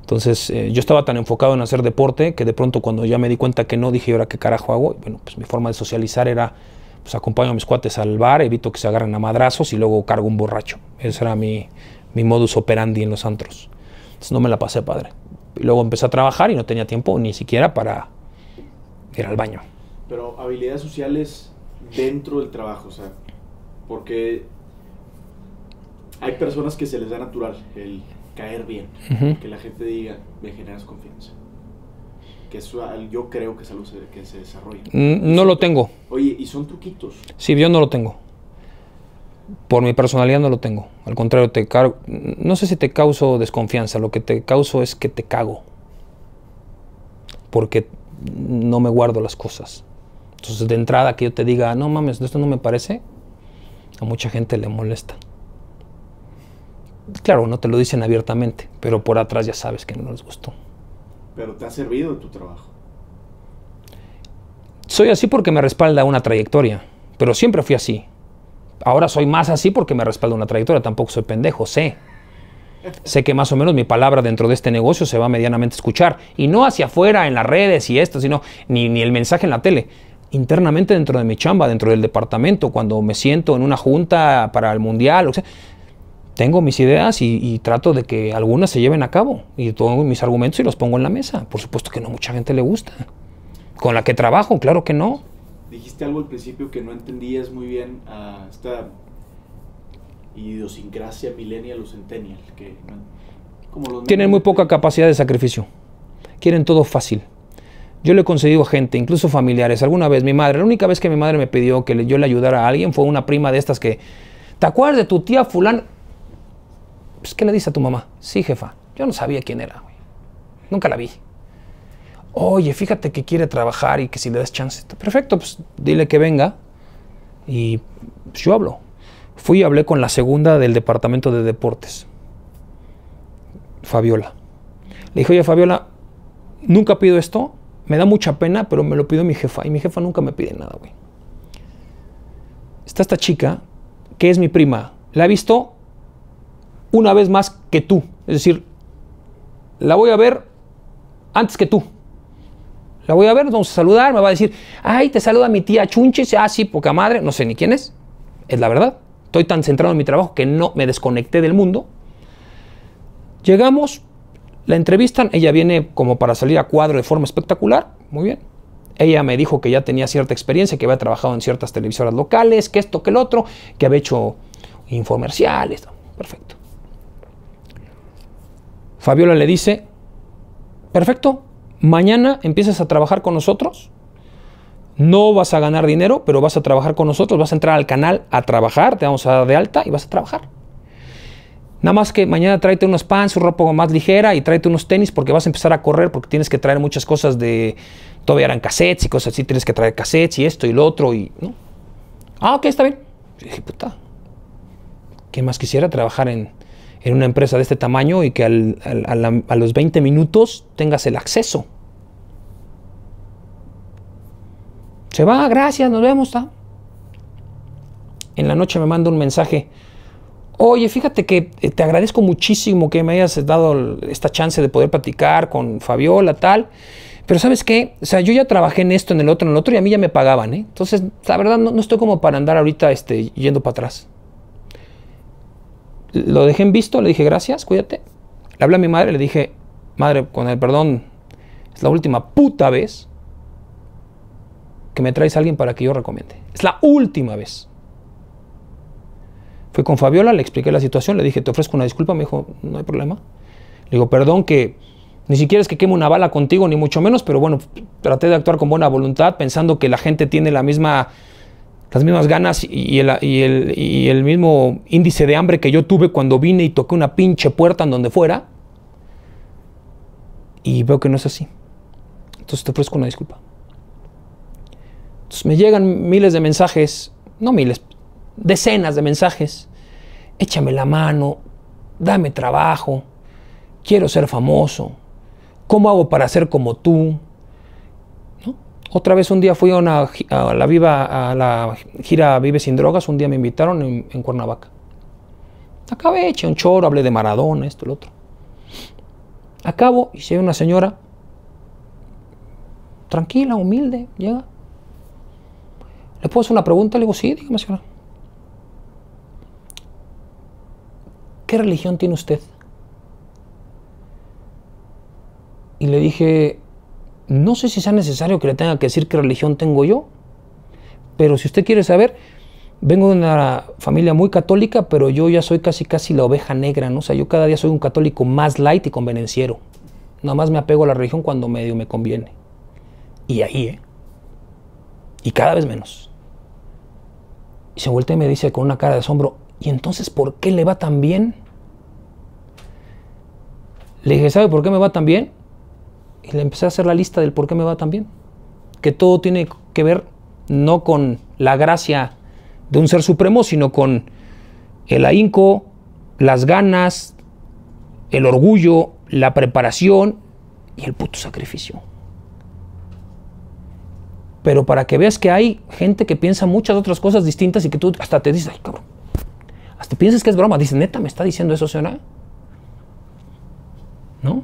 Entonces eh, yo estaba tan enfocado en hacer deporte que de pronto cuando ya me di cuenta que no, dije, ahora qué carajo hago? bueno, pues mi forma de socializar era, pues acompaño a mis cuates al bar, evito que se agarren a madrazos y luego cargo un borracho. Ese era mi, mi modus operandi en los antros. Entonces no me la pasé padre. luego empecé a trabajar y no tenía tiempo ni siquiera para ir al baño. Pero habilidades sociales dentro del trabajo, o sea, porque hay personas que se les da natural el caer bien, que la gente diga, me generas confianza. Que eso, yo creo que es algo que se desarrolla. Mm, no lo tengo. Oye, ¿y son truquitos? Sí, yo no lo tengo. Por mi personalidad no lo tengo. Al contrario, te cargo. No sé si te causo desconfianza, lo que te causo es que te cago. Porque no me guardo las cosas. Entonces, de entrada que yo te diga, no mames, esto no me parece, a mucha gente le molesta. Claro, no te lo dicen abiertamente, pero por atrás ya sabes que no les gustó. Pero te ha servido tu trabajo. Soy así porque me respalda una trayectoria, pero siempre fui así. Ahora soy más así porque me respalda una trayectoria, tampoco soy pendejo, sé sé que más o menos mi palabra dentro de este negocio se va medianamente a escuchar. Y no hacia afuera, en las redes y esto, sino ni, el mensaje en la tele. Internamente dentro de mi chamba, dentro del departamento, cuando me siento en una junta para el mundial, o sea, tengo mis ideas y, trato de que algunas se lleven a cabo. Y tengo mis argumentos y los pongo en la mesa. Por supuesto que no mucha gente le gusta. Con la que trabajo, claro que no. Dijiste algo al principio que no entendías muy bien a esta idiosincrasia millennial o centennial. Que, como Tienen muy poca capacidad de sacrificio. Quieren todo fácil. Yo le he concedido a gente, incluso familiares. Alguna vez mi madre, la única vez que mi madre me pidió que yo le ayudara a alguien fue una prima de estas que, ¿te acuerdas de tu tía fulán Pues, ¿qué le dice a tu mamá? Sí, jefa, yo no sabía quién era. Nunca la vi. Oye, fíjate que quiere trabajar y que si le das chance. Perfecto, pues dile que venga y pues, yo hablo. Fui y hablé con la segunda del departamento de deportes, Fabiola. Le dije, oye Fabiola, nunca pido esto, me da mucha pena, pero me lo pido mi jefa. Y mi jefa nunca me pide nada, güey. Está esta chica, que es mi prima. La he visto una vez más que tú. Es decir, la voy a ver antes que tú. La voy a ver, vamos a saludar, me va a decir, ay, te saluda mi tía Chunches, ah, sí, poca madre, no sé ni quién es, es la verdad. Estoy tan centrado en mi trabajo que no me desconecté del mundo. Llegamos, la entrevistan, ella viene como para salir a cuadro de forma espectacular, muy bien. Ella me dijo que ya tenía cierta experiencia, que había trabajado en ciertas televisoras locales, que esto, que el otro, que había hecho infomerciales. Perfecto. Fabiola le dice, perfecto, mañana empiezas a trabajar con nosotros no vas a ganar dinero, pero vas a trabajar con nosotros, vas a entrar al canal a trabajar, te vamos a dar de alta y vas a trabajar. Nada más que mañana tráete unos pants, un ropa más ligera y tráete unos tenis porque vas a empezar a correr porque tienes que traer muchas cosas de... Todavía eran cassettes y cosas así, tienes que traer cassettes y esto y lo otro y... ¿no? Ah, ok, está bien. dije, puta, ¿qué más quisiera trabajar en, una empresa de este tamaño y que a los 20 minutos tengas el acceso? Se va, gracias, nos vemos. En la noche me manda un mensaje. Oye, fíjate que eh, te agradezco muchísimo que me hayas dado esta chance de poder platicar con Fabiola, tal. Pero sabes qué, o sea, yo ya trabajé en esto, en el otro, en el otro, y a mí ya me pagaban, ¿eh? Entonces, la verdad, no, estoy como para andar ahorita este, yendo para atrás. Lo dejé en visto, le dije gracias, cuídate. Le hablé a mi madre, le dije, madre, con el perdón, es la última puta vez me traes a alguien para que yo recomiende. Es la última vez. Fui con Fabiola, le expliqué la situación, le dije, te ofrezco una disculpa, me dijo, no hay problema. Le digo, perdón que ni siquiera es que queme una bala contigo, ni mucho menos, pero bueno, traté de actuar con buena voluntad, pensando que la gente tiene la misma, las mismas ganas y el, y el mismo índice de hambre que yo tuve cuando vine y toqué una pinche puerta en donde fuera. Y veo que no es así. Entonces te ofrezco una disculpa me llegan miles de mensajes, no miles, decenas de mensajes. Échame la mano, dame trabajo, quiero ser famoso, ¿cómo hago para ser como tú? Otra vez un día fui a, la viva, a la gira Vive sin Drogas, un día me invitaron en, Cuernavaca. Acabé, eché un choro, hablé de Maradona, esto, el otro. Acabo y se una señora tranquila, humilde, llega. ¿Le puedo hacer una pregunta? Le digo, sí, dígame señora. ¿Qué religión tiene usted? Y le dije, no sé si sea necesario que le tenga que decir qué religión tengo yo, pero si usted quiere saber, vengo de una familia muy católica, pero yo ya soy casi casi la oveja negra, ¿no? O sea, yo cada día soy un católico más light y convenenciero. Nada más me apego a la religión cuando medio me conviene. Y ahí, ¿eh? Y cada vez menos. Y se voltea y me dice con una cara de asombro, ¿y entonces por qué le va tan bien? Le dije, ¿sabe por qué me va tan bien? Y le empecé a hacer la lista del por qué me va tan bien. Que todo tiene que ver no con la gracia de un ser supremo, sino con el ahínco, las ganas, el orgullo, la preparación y el puto sacrificio. Pero para que veas que hay gente que piensa muchas otras cosas distintas y que tú hasta te dices, ay cabrón, hasta piensas que es broma, dices, neta, me está diciendo eso, o ¿No?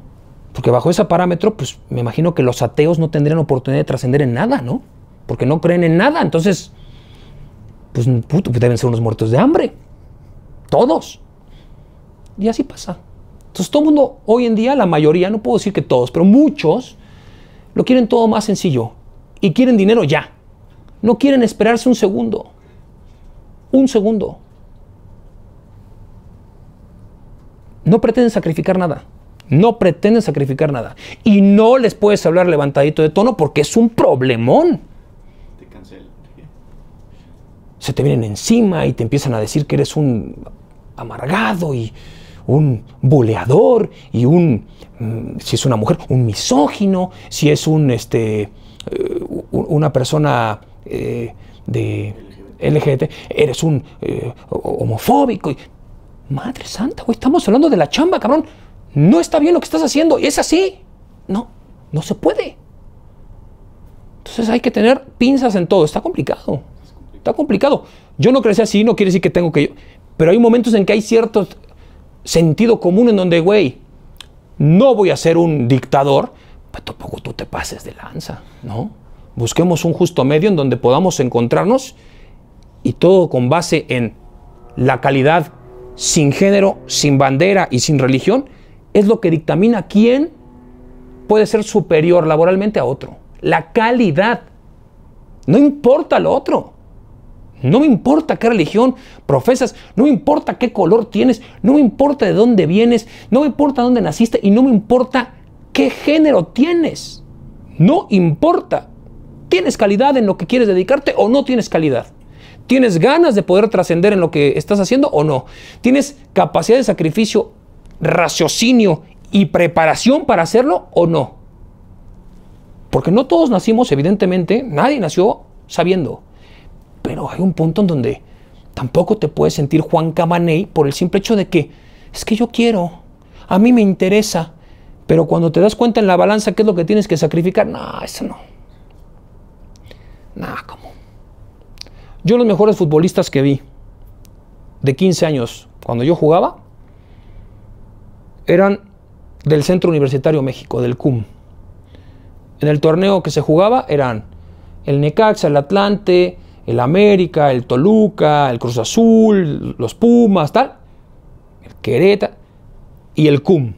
Porque bajo ese parámetro, pues me imagino que los ateos no tendrían oportunidad de trascender en nada, ¿no? Porque no creen en nada, entonces, pues, puto, pues deben ser unos muertos de hambre. Todos. Y así pasa. Entonces todo el mundo, hoy en día, la mayoría, no puedo decir que todos, pero muchos, lo quieren todo más sencillo y quieren dinero ya. No quieren esperarse un segundo. Un segundo. No pretenden sacrificar nada. No pretenden sacrificar nada. Y no les puedes hablar levantadito de tono porque es un problemón. Te cancelan. Se te vienen encima y te empiezan a decir que eres un amargado y un buleador y un, mm, si es una mujer, un misógino, si es un, este, eh, una persona eh, de LGT, eres un eh, homofóbico. Madre santa, güey, estamos hablando de la chamba, cabrón. No está bien lo que estás haciendo, es así. No, no se puede. Entonces hay que tener pinzas en todo, está complicado. Está complicado. Yo no crecí así, no quiere decir que tengo que... Pero hay momentos en que hay cierto sentido común en donde, güey, no voy a ser un dictador, tampoco tú te pases de lanza, ¿no? Busquemos un justo medio en donde podamos encontrarnos y todo con base en la calidad sin género, sin bandera y sin religión, es lo que dictamina quién puede ser superior laboralmente a otro. La calidad. No importa lo otro. No me importa qué religión profesas, no me importa qué color tienes, no me importa de dónde vienes, no me importa dónde naciste y no me importa qué género tienes. No importa. ¿Tienes calidad en lo que quieres dedicarte o no tienes calidad? ¿Tienes ganas de poder trascender en lo que estás haciendo o no? ¿Tienes capacidad de sacrificio, raciocinio y preparación para hacerlo o no? Porque no todos nacimos, evidentemente, nadie nació sabiendo. Pero hay un punto en donde tampoco te puedes sentir Juan Camaney por el simple hecho de que es que yo quiero, a mí me interesa, pero cuando te das cuenta en la balanza qué es lo que tienes que sacrificar, no, eso no. no, como. Yo los mejores futbolistas que vi de 15 años cuando yo jugaba eran del Centro Universitario México, del CUM. En el torneo que se jugaba eran el Necaxa, el Atlante, el América, el Toluca, el Cruz Azul, los Pumas, tal, el Querétaro y el CUM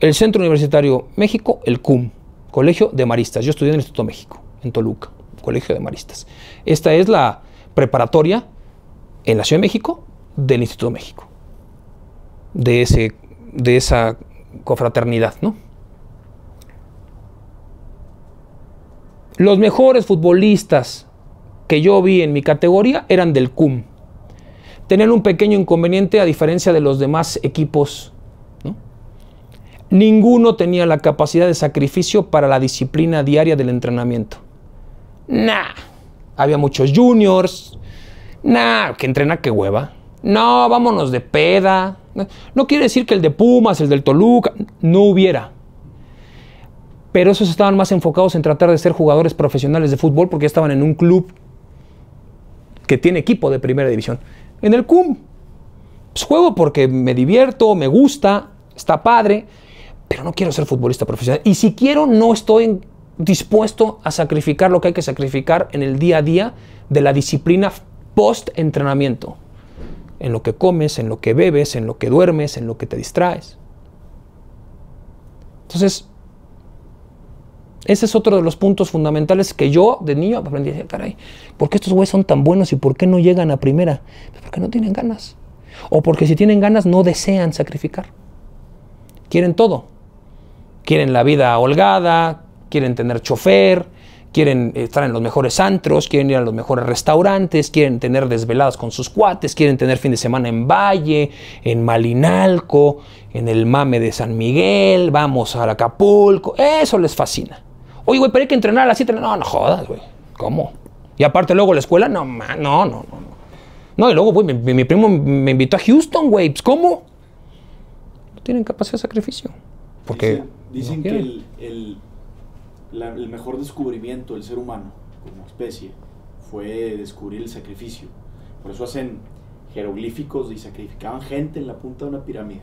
el Centro Universitario México, el CUM, Colegio de Maristas. Yo estudié en el Instituto México, en Toluca, Colegio de Maristas. Esta es la preparatoria en la Ciudad de México del Instituto México, de, ese, de esa confraternidad, ¿no? Los mejores futbolistas que yo vi en mi categoría eran del CUM. Tenían un pequeño inconveniente a diferencia de los demás equipos Ninguno tenía la capacidad de sacrificio para la disciplina diaria del entrenamiento. Nah, había muchos juniors. Nah, que entrena que hueva. No, vámonos de peda. No quiere decir que el de Pumas, el del Toluca, no hubiera. Pero esos estaban más enfocados en tratar de ser jugadores profesionales de fútbol porque estaban en un club que tiene equipo de primera división. En el CUM, pues juego porque me divierto, me gusta, está padre pero no quiero ser futbolista profesional. Y si quiero, no estoy dispuesto a sacrificar lo que hay que sacrificar en el día a día de la disciplina post-entrenamiento. En lo que comes, en lo que bebes, en lo que duermes, en lo que te distraes. Entonces, ese es otro de los puntos fundamentales que yo de niño aprendí. Caray, ¿por qué estos güeyes son tan buenos y por qué no llegan a primera? Pues porque no tienen ganas. O porque si tienen ganas no desean sacrificar. Quieren todo quieren la vida holgada, quieren tener chofer, quieren estar en los mejores antros, quieren ir a los mejores restaurantes, quieren tener desveladas con sus cuates, quieren tener fin de semana en Valle, en Malinalco, en el Mame de San Miguel, vamos a Acapulco, eso les fascina. Oye, güey, pero hay que entrenar a las 7 No, no jodas, güey. ¿Cómo? Y aparte luego la escuela, no, no, no, no. No, y luego, güey, mi, primo me invitó a Houston, güey. Pues, ¿Cómo? No tienen capacidad de sacrificio. Porque... Dicen que el, el, el, mejor descubrimiento del ser humano como especie fue descubrir el sacrificio. Por eso hacen jeroglíficos y sacrificaban gente en la punta de una pirámide.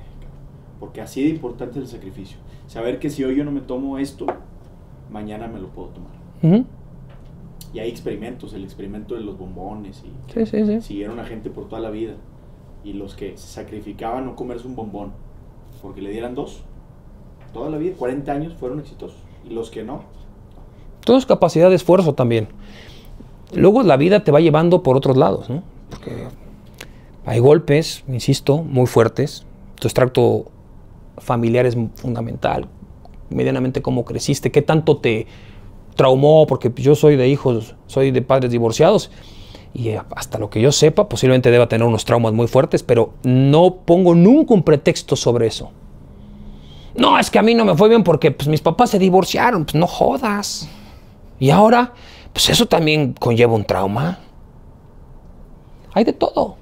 Porque así de importante el sacrificio. Saber que si hoy yo no me tomo esto, mañana me lo puedo tomar. Y hay experimentos, el experimento de los bombones. Y sí, sí, Siguieron a gente por toda la vida. Y los que sacrificaban no comerse un bombón, porque le dieran dos, toda la vida, 40 años fueron exitosos. Y los que no. Todo es capacidad de esfuerzo también. Luego la vida te va llevando por otros lados, ¿no? Porque hay golpes, insisto, muy fuertes. Tu extracto familiar es fundamental. Medianamente cómo creciste, qué tanto te traumó, porque yo soy de hijos, soy de padres divorciados y hasta lo que yo sepa, posiblemente deba tener unos traumas muy fuertes, pero no pongo nunca un pretexto sobre eso. No, es que a mí no me fue bien porque pues, mis papás se divorciaron, pues no jodas. Y ahora, pues eso también conlleva un trauma. Hay de todo,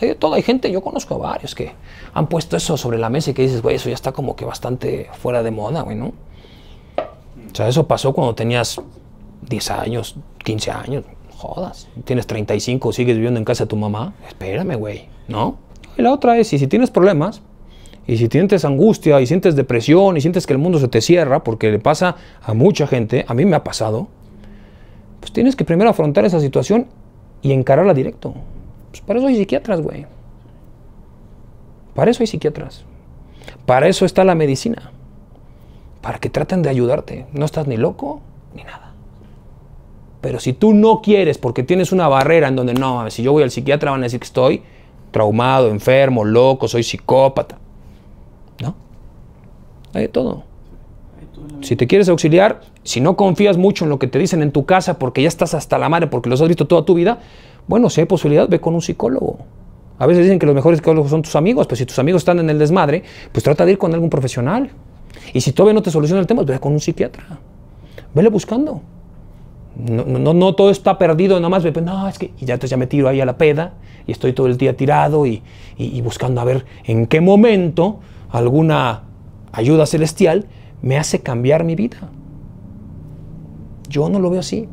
hay de todo. Hay gente, yo conozco a varios que han puesto eso sobre la mesa y que dices, güey, eso ya está como que bastante fuera de moda, güey, ¿no? O sea, eso pasó cuando tenías 10 años, 15 años, jodas. Tienes 35, sigues viviendo en casa de tu mamá, espérame, güey, ¿no? Y la otra es, y si tienes problemas, y si sientes angustia y sientes depresión y sientes que el mundo se te cierra, porque le pasa a mucha gente, a mí me ha pasado, pues tienes que primero afrontar esa situación y encararla directo. Pues para eso hay psiquiatras, güey. Para eso hay psiquiatras. Para eso está la medicina. Para que traten de ayudarte. No estás ni loco ni nada. Pero si tú no quieres porque tienes una barrera en donde no, si yo voy al psiquiatra van a decir que estoy traumado, enfermo, loco, soy psicópata. Hay de todo. Si te quieres auxiliar, si no confías mucho en lo que te dicen en tu casa porque ya estás hasta la madre, porque los has visto toda tu vida, bueno, si hay posibilidad, ve con un psicólogo. A veces dicen que los mejores psicólogos son tus amigos, pero pues si tus amigos están en el desmadre, pues trata de ir con algún profesional. Y si todavía no te soluciona el tema, pues ve con un psiquiatra. Vele buscando. No, no, todo está perdido, nada más, ve pues, no, es que ya, entonces ya me tiro ahí a la peda y estoy todo el día tirado y buscando a ver en qué momento alguna ayuda celestial, me hace cambiar mi vida. Yo no lo veo así.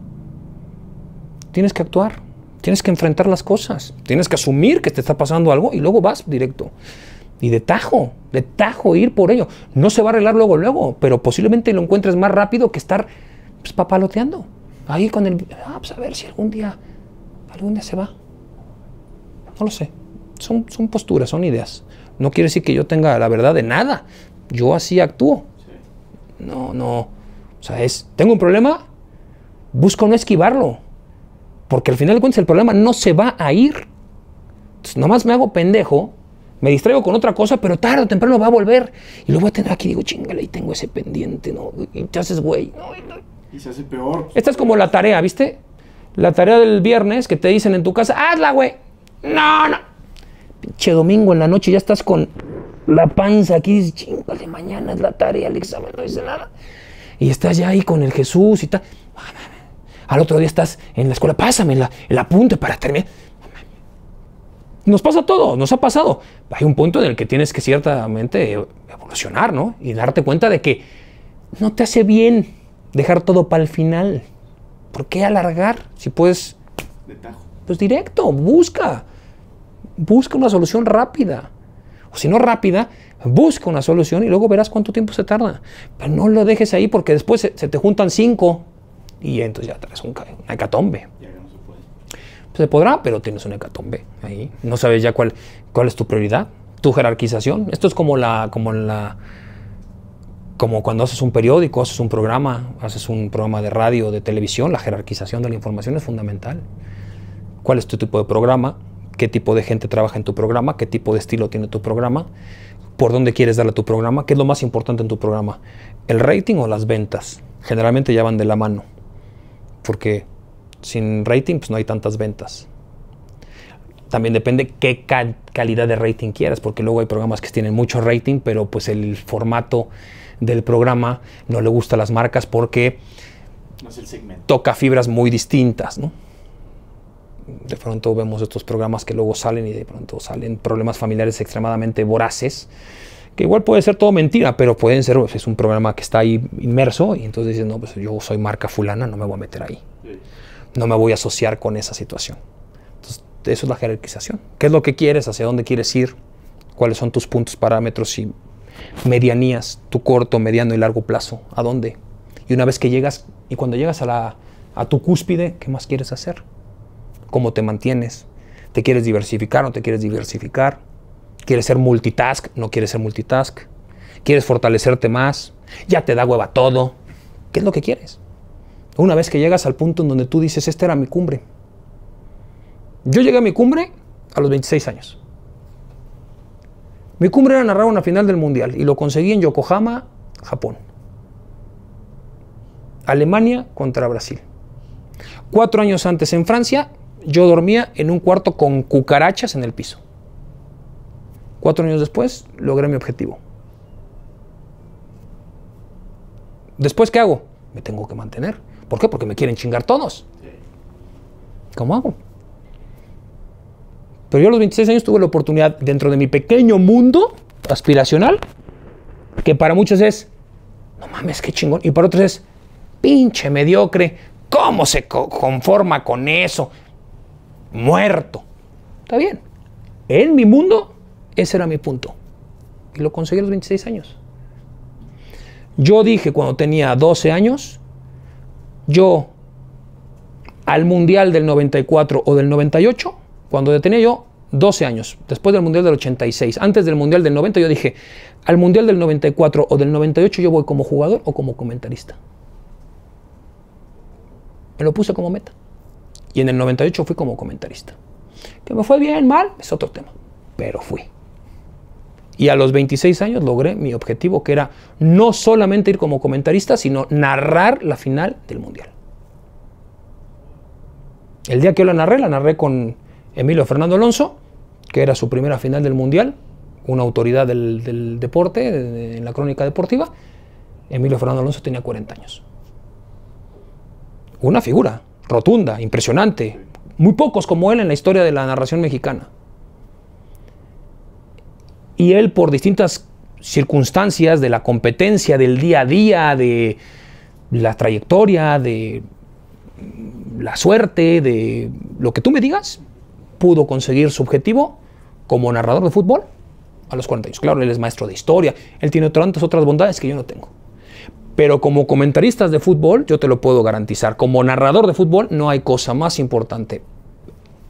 Tienes que actuar, tienes que enfrentar las cosas, tienes que asumir que te está pasando algo y luego vas directo. Y de tajo, de tajo ir por ello. No se va a arreglar luego, luego, pero posiblemente lo encuentres más rápido que estar pues, papaloteando. Ahí con el... Ah, pues, a ver si algún día, algún día se va. No lo sé. Son, son posturas, son ideas. No quiere decir que yo tenga la verdad de nada. Yo así actúo. No, no. O sea, es, tengo un problema, busco no esquivarlo. Porque al final de cuentas el problema no se va a ir. Entonces, nomás me hago pendejo, me distraigo con otra cosa, pero tarde o temprano va a volver. Y lo voy a tener aquí, digo, chingale, y tengo ese pendiente, ¿no? Y te haces, güey. Y se hace peor. Esta es como la tarea, ¿viste? La tarea del viernes que te dicen en tu casa, hazla, güey. No, no. Pinche domingo en la noche ya estás con la panza aquí, dice, de mañana es la tarea, el examen ah, no dice nada. Y estás ya ahí con el Jesús y tal. Al otro día estás en la escuela, pásame el apunte para terminar. Nos pasa todo, nos ha pasado. Hay un punto en el que tienes que ciertamente evolucionar, ¿no? Y darte cuenta de que no te hace bien dejar todo para el final. ¿Por qué alargar? Si puedes... Pues directo, busca. Busca una solución rápida si no rápida, busca una solución y luego verás cuánto tiempo se tarda. Pero no lo dejes ahí porque después se, te juntan cinco y entonces ya traes un, una hecatombe. se, podrá, pero tienes una hecatombe ahí. No sabes ya cuál, cuál es tu prioridad, tu jerarquización. Esto es como la, como la, como cuando haces un periódico, haces un programa, haces un programa de radio, de televisión, la jerarquización de la información es fundamental. ¿Cuál es tu tipo de programa? qué tipo de gente trabaja en tu programa, qué tipo de estilo tiene tu programa, por dónde quieres darle a tu programa, qué es lo más importante en tu programa, el rating o las ventas. Generalmente ya van de la mano, porque sin rating pues, no hay tantas ventas. También depende qué calidad de rating quieras, porque luego hay programas que tienen mucho rating, pero pues el formato del programa no le gusta a las marcas porque toca fibras muy distintas, ¿no? de pronto vemos estos programas que luego salen y de pronto salen problemas familiares extremadamente voraces, que igual puede ser todo mentira, pero pueden ser, pues, es un programa que está ahí inmerso y entonces dices, no, pues yo soy marca fulana, no me voy a meter ahí. No me voy a asociar con esa situación. Entonces, eso es la jerarquización. ¿Qué es lo que quieres? ¿Hacia dónde quieres ir? ¿Cuáles son tus puntos, parámetros y medianías? Tu corto, mediano y largo plazo. ¿A dónde? Y una vez que llegas, y cuando llegas a, la, a tu cúspide, ¿qué más quieres hacer? cómo te mantienes. ¿Te quieres diversificar? ¿No te quieres diversificar? ¿Quieres ser multitask? ¿No quieres ser multitask? ¿Quieres fortalecerte más? ¿Ya te da hueva todo? ¿Qué es lo que quieres? Una vez que llegas al punto en donde tú dices, esta era mi cumbre. Yo llegué a mi cumbre a los 26 años. Mi cumbre era narrar una final del Mundial y lo conseguí en Yokohama, Japón. Alemania contra Brasil. Cuatro años antes en Francia yo dormía en un cuarto con cucarachas en el piso. Cuatro años después, logré mi objetivo. Después, ¿qué hago? Me tengo que mantener. ¿Por qué? Porque me quieren chingar todos. ¿Cómo hago? Pero yo a los 26 años tuve la oportunidad, dentro de mi pequeño mundo aspiracional, que para muchos es, no mames, qué chingón. Y para otros es, pinche mediocre, ¿cómo se conforma con eso? muerto. Está bien. En mi mundo, ese era mi punto. Y lo conseguí a los 26 años. Yo dije cuando tenía 12 años, yo al Mundial del 94 o del 98, cuando tenía yo 12 años, después del Mundial del 86, antes del Mundial del 90, yo dije, al Mundial del 94 o del 98 yo voy como jugador o como comentarista. Me lo puse como meta. Y en el 98 fui como comentarista. Que me fue bien, mal, es otro tema. Pero fui. Y a los 26 años logré mi objetivo, que era no solamente ir como comentarista, sino narrar la final del Mundial. El día que yo la narré, la narré con Emilio Fernando Alonso, que era su primera final del Mundial, una autoridad del, deporte, en la crónica deportiva. Emilio Fernando Alonso tenía 40 años. Una figura rotunda, impresionante. Muy pocos como él en la historia de la narración mexicana. Y él por distintas circunstancias de la competencia, del día a día, de la trayectoria, de la suerte, de lo que tú me digas, pudo conseguir su objetivo como narrador de fútbol a los 40 años. Claro, él es maestro de historia, él tiene tantas otras bondades que yo no tengo. Pero como comentaristas de fútbol, yo te lo puedo garantizar, como narrador de fútbol no hay cosa más importante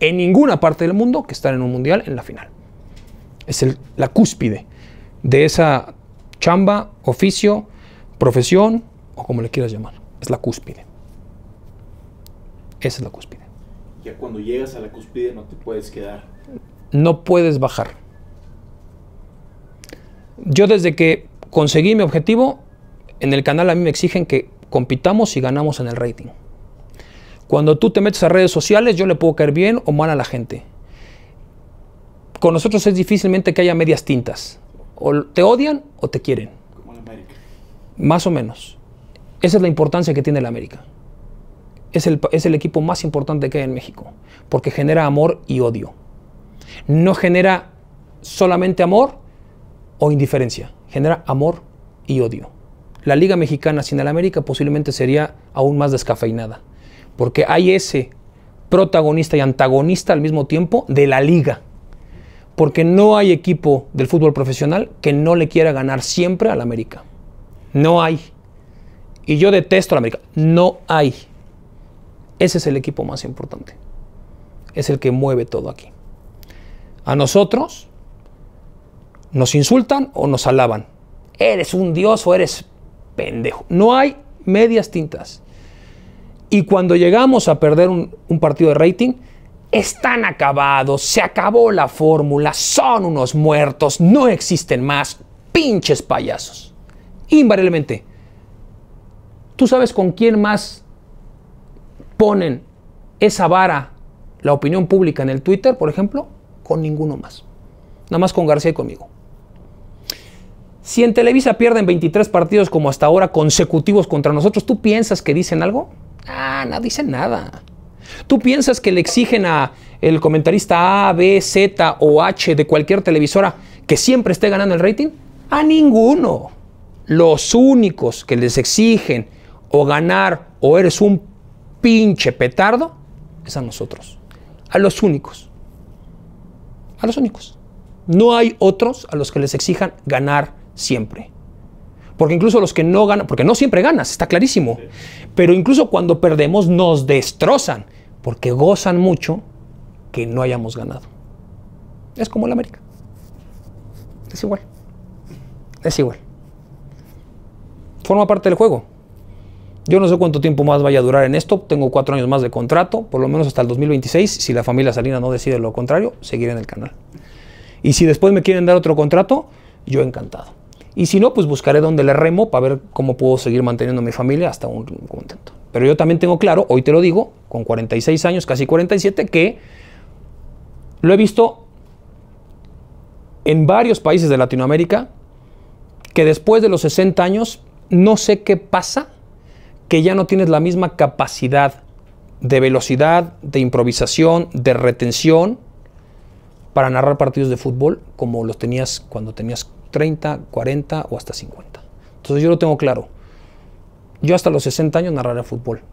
en ninguna parte del mundo que estar en un mundial en la final. Es la cúspide de esa chamba, oficio, profesión o como le quieras llamar. Es la cúspide. Esa es la cúspide. Ya cuando llegas a la cúspide no te puedes quedar. No puedes bajar. Yo desde que conseguí mi objetivo, en el canal a mí me exigen que compitamos y ganamos en el rating. Cuando tú te metes a redes sociales, yo le puedo caer bien o mal a la gente. Con nosotros es difícilmente que haya medias tintas. O te odian o te quieren. Como en América. Más o menos. Esa es la importancia que tiene la América. Es el, es el equipo más importante que hay en México. Porque genera amor y odio. No genera solamente amor o indiferencia. Genera amor y odio la Liga Mexicana sin el América posiblemente sería aún más descafeinada, porque hay ese protagonista y antagonista al mismo tiempo de la liga, porque no hay equipo del fútbol profesional que no le quiera ganar siempre al América. No hay. Y yo detesto al América. No hay. Ese es el equipo más importante. Es el que mueve todo aquí. A nosotros nos insultan o nos alaban. Eres un dios o eres pendejo. No hay medias tintas. Y cuando llegamos a perder un, un partido de rating, están acabados, se acabó la fórmula, son unos muertos, no existen más, pinches payasos. Invariablemente, ¿tú sabes con quién más ponen esa vara la opinión pública en el Twitter, por ejemplo? Con ninguno más. Nada más con García y conmigo. Si en Televisa pierden 23 partidos como hasta ahora consecutivos contra nosotros, ¿tú piensas que dicen algo? Ah, no dicen nada. ¿Tú piensas que le exigen a el comentarista A, B, Z o H de cualquier televisora que siempre esté ganando el rating? A ninguno. Los únicos que les exigen o ganar o eres un pinche petardo es a nosotros. A los únicos. A los únicos. No hay otros a los que les exijan ganar siempre. Porque incluso los que no ganan, porque no siempre ganas, está clarísimo. Pero incluso cuando perdemos nos destrozan, porque gozan mucho que no hayamos ganado. Es como el América. Es igual. Es igual. Forma parte del juego. Yo no sé cuánto tiempo más vaya a durar en esto. Tengo cuatro años más de contrato, por lo menos hasta el 2026. Si la familia Salina no decide lo contrario, seguiré en el canal. Y si después me quieren dar otro contrato, yo encantado. Y si no, pues buscaré dónde le remo para ver cómo puedo seguir manteniendo mi familia hasta un contento. Pero yo también tengo claro, hoy te lo digo, con 46 años, casi 47, que lo he visto en varios países de Latinoamérica que después de los 60 años, no sé qué pasa, que ya no tienes la misma capacidad de velocidad, de improvisación, de retención para narrar partidos de fútbol como los tenías cuando tenías 30, 40 o hasta 50. Entonces yo lo tengo claro. Yo hasta los 60 años narraré fútbol,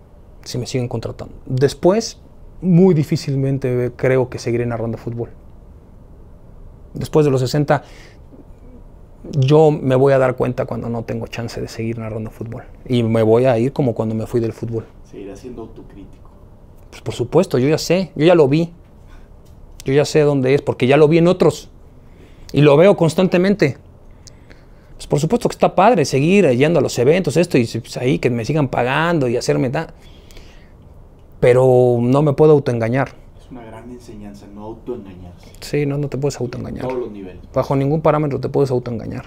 si me siguen contratando. Después, muy difícilmente creo que seguiré narrando fútbol. Después de los 60, yo me voy a dar cuenta cuando no tengo chance de seguir narrando fútbol. Y me voy a ir como cuando me fui del fútbol. ¿seguirá siendo autocrítico. Pues por supuesto, yo ya sé, yo ya lo vi. Yo ya sé dónde es, porque ya lo vi en otros. Y lo veo constantemente. Pues, por supuesto que está padre seguir yendo a los eventos, esto, y pues, ahí que me sigan pagando y hacerme da Pero no me puedo autoengañar. Es una gran enseñanza, no autoengañarse. Sí, no, no te puedes autoengañar. Bajo ningún parámetro te puedes autoengañar.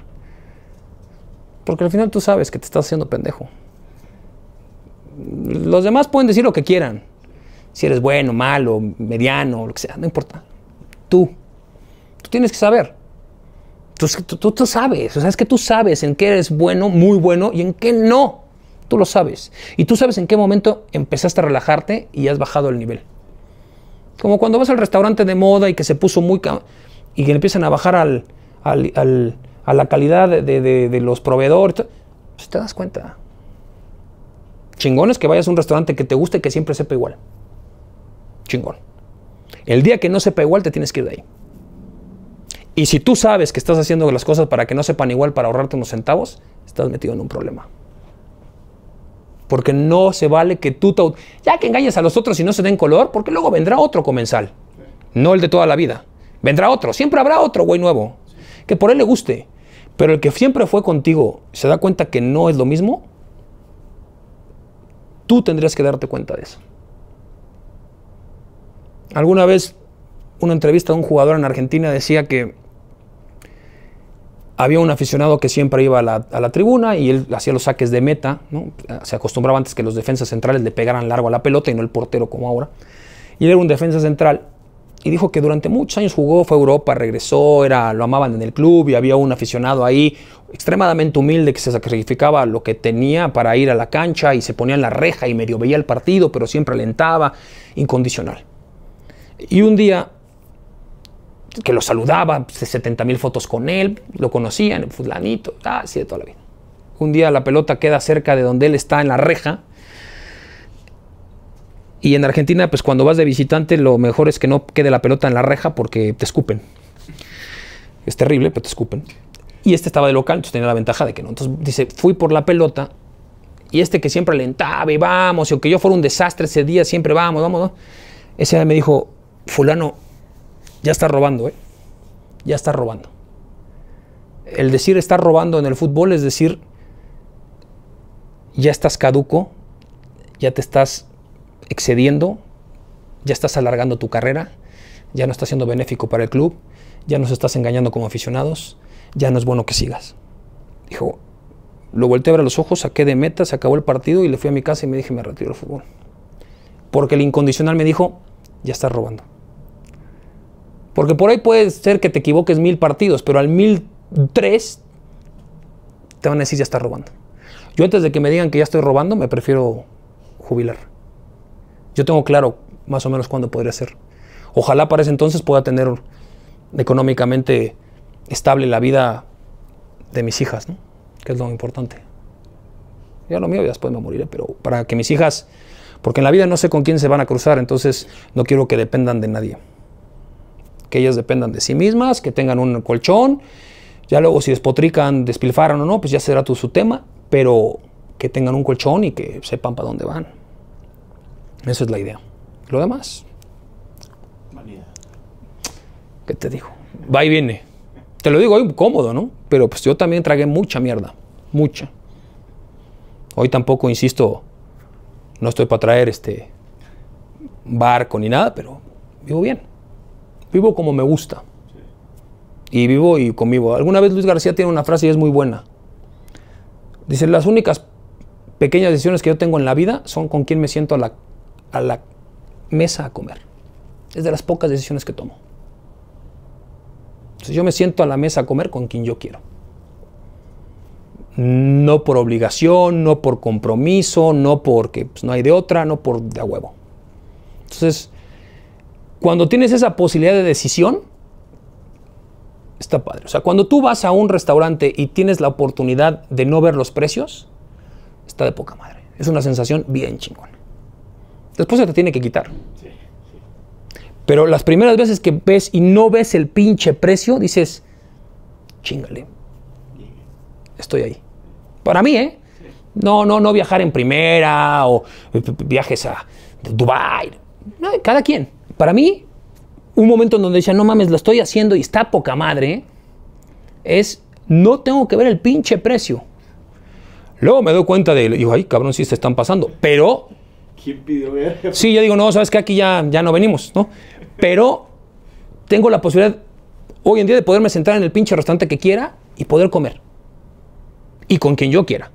Porque al final tú sabes que te estás haciendo pendejo. Los demás pueden decir lo que quieran. Si eres bueno, malo, mediano, lo que sea, no importa. Tú. Tú tienes que saber. Tú, sabes, o sea, es que tú sabes en qué eres bueno, muy bueno y en qué no. Tú lo sabes. Y tú sabes en qué momento empezaste a relajarte y has bajado el nivel. Como cuando vas al restaurante de moda y que se puso muy... y que empiezan a bajar a la calidad de, de los proveedores. Pues te das cuenta. Chingón es que vayas a un restaurante que te guste y que siempre sepa igual. Chingón. El día que no sepa igual te tienes que ir de ahí. Y si tú sabes que estás haciendo las cosas para que no sepan igual, para ahorrarte unos centavos, estás metido en un problema. Porque no se vale que tú, te, ya que engañes a los otros y no se den color, porque luego vendrá otro comensal. No el de toda la vida. Vendrá otro. Siempre habrá otro güey nuevo. Que por él le guste. Pero el que siempre fue contigo se da cuenta que no es lo mismo. Tú tendrías que darte cuenta de eso. Alguna vez una entrevista de un jugador en Argentina decía que había un aficionado que siempre iba a la, tribuna y él hacía los saques de meta. Se acostumbraba antes que los defensas centrales le pegaran largo a la pelota y no el portero como ahora. Y él era un defensa central y dijo que durante muchos años jugó, fue a Europa, regresó, era, lo amaban en el club y había un aficionado ahí extremadamente humilde que se sacrificaba lo que tenía para ir a la cancha y se ponía en la reja y medio veía el partido, pero siempre alentaba, incondicional. Y un día que lo saludaba, 70 mil fotos con él, lo conocían, fulanito, así de toda la vida. Un día la pelota queda cerca de donde él está en la reja. Y en Argentina, pues cuando vas de visitante, lo mejor es que no quede la pelota en la reja porque te escupen. Es terrible, pero te escupen. Y este estaba de local, entonces tenía la ventaja de que no. Entonces dice, fui por la pelota y este que siempre alentaba y vamos, y aunque yo fuera un desastre ese día, siempre vamos, vamos. Ese me dijo, fulano, ya está robando, ¿eh? Ya está robando. El decir estar robando en el fútbol es decir, ya estás caduco, ya te estás excediendo, ya estás alargando tu carrera, ya no estás siendo benéfico para el club, ya nos estás engañando como aficionados, ya no es bueno que sigas. Dijo, lo volteé a ver los ojos, saqué de meta, se acabó el partido y le fui a mi casa y me dije, me retiro del fútbol. Porque el incondicional me dijo, ya estás robando. Porque por ahí puede ser que te equivoques mil partidos, pero al mil tres te van a decir ya está robando. Yo antes de que me digan que ya estoy robando, me prefiero jubilar. Yo tengo claro más o menos cuándo podría ser. Ojalá para ese entonces pueda tener económicamente estable la vida de mis hijas, que es lo importante. Ya lo mío ya después me moriré, pero para que mis hijas, porque en la vida no sé con quién se van a cruzar, entonces no quiero que dependan de nadie que ellas dependan de sí mismas, que tengan un colchón. Ya luego si despotrican, despilfaran o no, pues ya será tu, su tema, pero que tengan un colchón y que sepan para dónde van. Esa es la idea. Lo demás. ¿Qué te digo? Va y viene. Te lo digo hoy cómodo, ¿no? Pero pues yo también tragué mucha mierda. Mucha. Hoy tampoco, insisto, no estoy para traer este barco ni nada, pero vivo bien vivo como me gusta. Y vivo y convivo. Alguna vez Luis García tiene una frase y es muy buena. Dice, las únicas pequeñas decisiones que yo tengo en la vida son con quién me siento a la, a la mesa a comer. Es de las pocas decisiones que tomo. Entonces yo me siento a la mesa a comer con quien yo quiero. No por obligación, no por compromiso, no porque pues, no hay de otra, no por de a huevo. Entonces, cuando tienes esa posibilidad de decisión, está padre. O sea, cuando tú vas a un restaurante y tienes la oportunidad de no ver los precios, está de poca madre. Es una sensación bien chingón. Después se te tiene que quitar. Pero las primeras veces que ves y no ves el pinche precio, dices, chingale, estoy ahí. Para mí, ¿eh? No, no, no viajar en primera o viajes a Dubái, cada quien. Para mí, un momento en donde decía, no mames, lo estoy haciendo y está poca madre, es no tengo que ver el pinche precio. Luego me doy cuenta de, digo, ay, cabrón, sí se están pasando. Pero. ¿Quién ver? Sí, yo digo, no, sabes que aquí ya, ya no venimos, ¿no? Pero tengo la posibilidad hoy en día de poderme sentar en el pinche restaurante que quiera y poder comer. Y con quien yo quiera.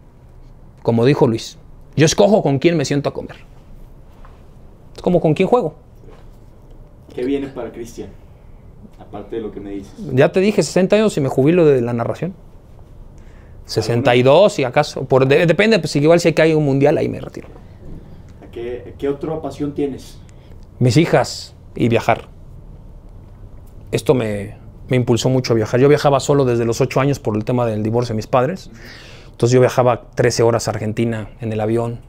Como dijo Luis. Yo escojo con quién me siento a comer. Es como con quién juego. ¿Qué viene para Cristian? Aparte de lo que me dices. Ya te dije, 60 años y me jubilo de la narración. 62 y acaso. Por, depende, pues igual si hay que un mundial, ahí me retiro. ¿Qué, otra pasión tienes? Mis hijas y viajar. Esto me, impulsó mucho a viajar. Yo viajaba solo desde los 8 años por el tema del divorcio de mis padres. Entonces yo viajaba 13 horas a Argentina en el avión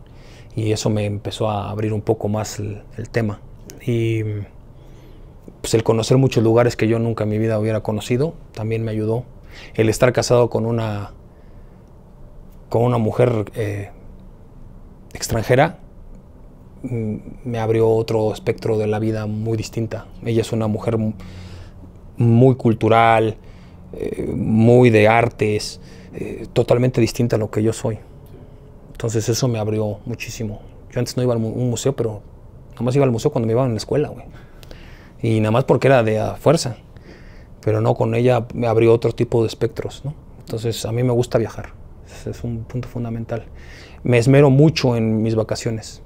y eso me empezó a abrir un poco más el tema. Y pues el conocer muchos lugares que yo nunca en mi vida hubiera conocido también me ayudó. El estar casado con una, con una mujer eh, extranjera mm, me abrió otro espectro de la vida muy distinta. Ella es una mujer muy cultural, eh, muy de artes, eh, totalmente distinta a lo que yo soy. Entonces eso me abrió muchísimo. Yo antes no iba a un museo, pero nomás iba al museo cuando me iban a la escuela, güey y nada más porque era de a fuerza, pero no, con ella me abrió otro tipo de espectros, ¿no? Entonces a mí me gusta viajar, Ese es un punto fundamental. Me esmero mucho en mis vacaciones.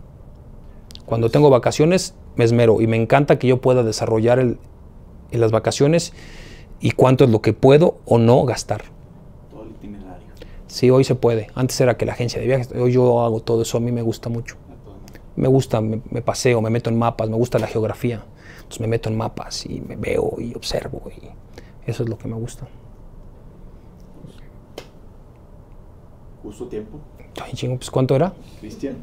Cuando tengo vacaciones, me esmero y me encanta que yo pueda desarrollar el, en las vacaciones y cuánto es lo que puedo o no gastar. Todo el itinerario. Sí, hoy se puede. Antes era que la agencia de viajes, hoy yo hago todo eso, a mí me gusta mucho. Me gusta, me paseo, me meto en mapas, me gusta la geografía me meto en mapas y me veo y observo y eso es lo que me gusta. ¿Justo tiempo? Ay, chingo, pues ¿cuánto era? Cristian.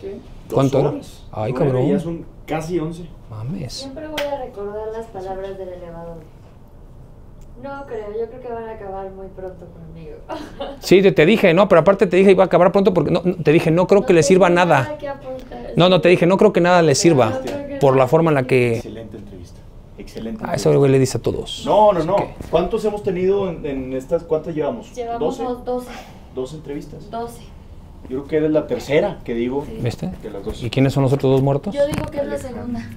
¿Qué? ¿Cuánto era? Ay, cabrón. casi 11. Mames. Siempre voy a recordar las palabras del elevador. No creo, yo creo que van a acabar muy pronto conmigo. [LAUGHS] Sí, te, te dije, no, pero aparte te dije iba a acabar pronto porque no, te dije, no creo que le sirva nada. no, no, te dije, no creo que nada le sirva por la forma en la que... Excelente entrevista. Excelente. Ah, eso le dice a todos. No, no, no. ¿Cuántos hemos tenido en, estas? ¿Cuántas llevamos? Llevamos 12. 12. entrevistas. 12. Yo creo que eres la tercera que digo. ¿Viste? ¿Y quiénes son los otros dos muertos? Yo digo que es la segunda.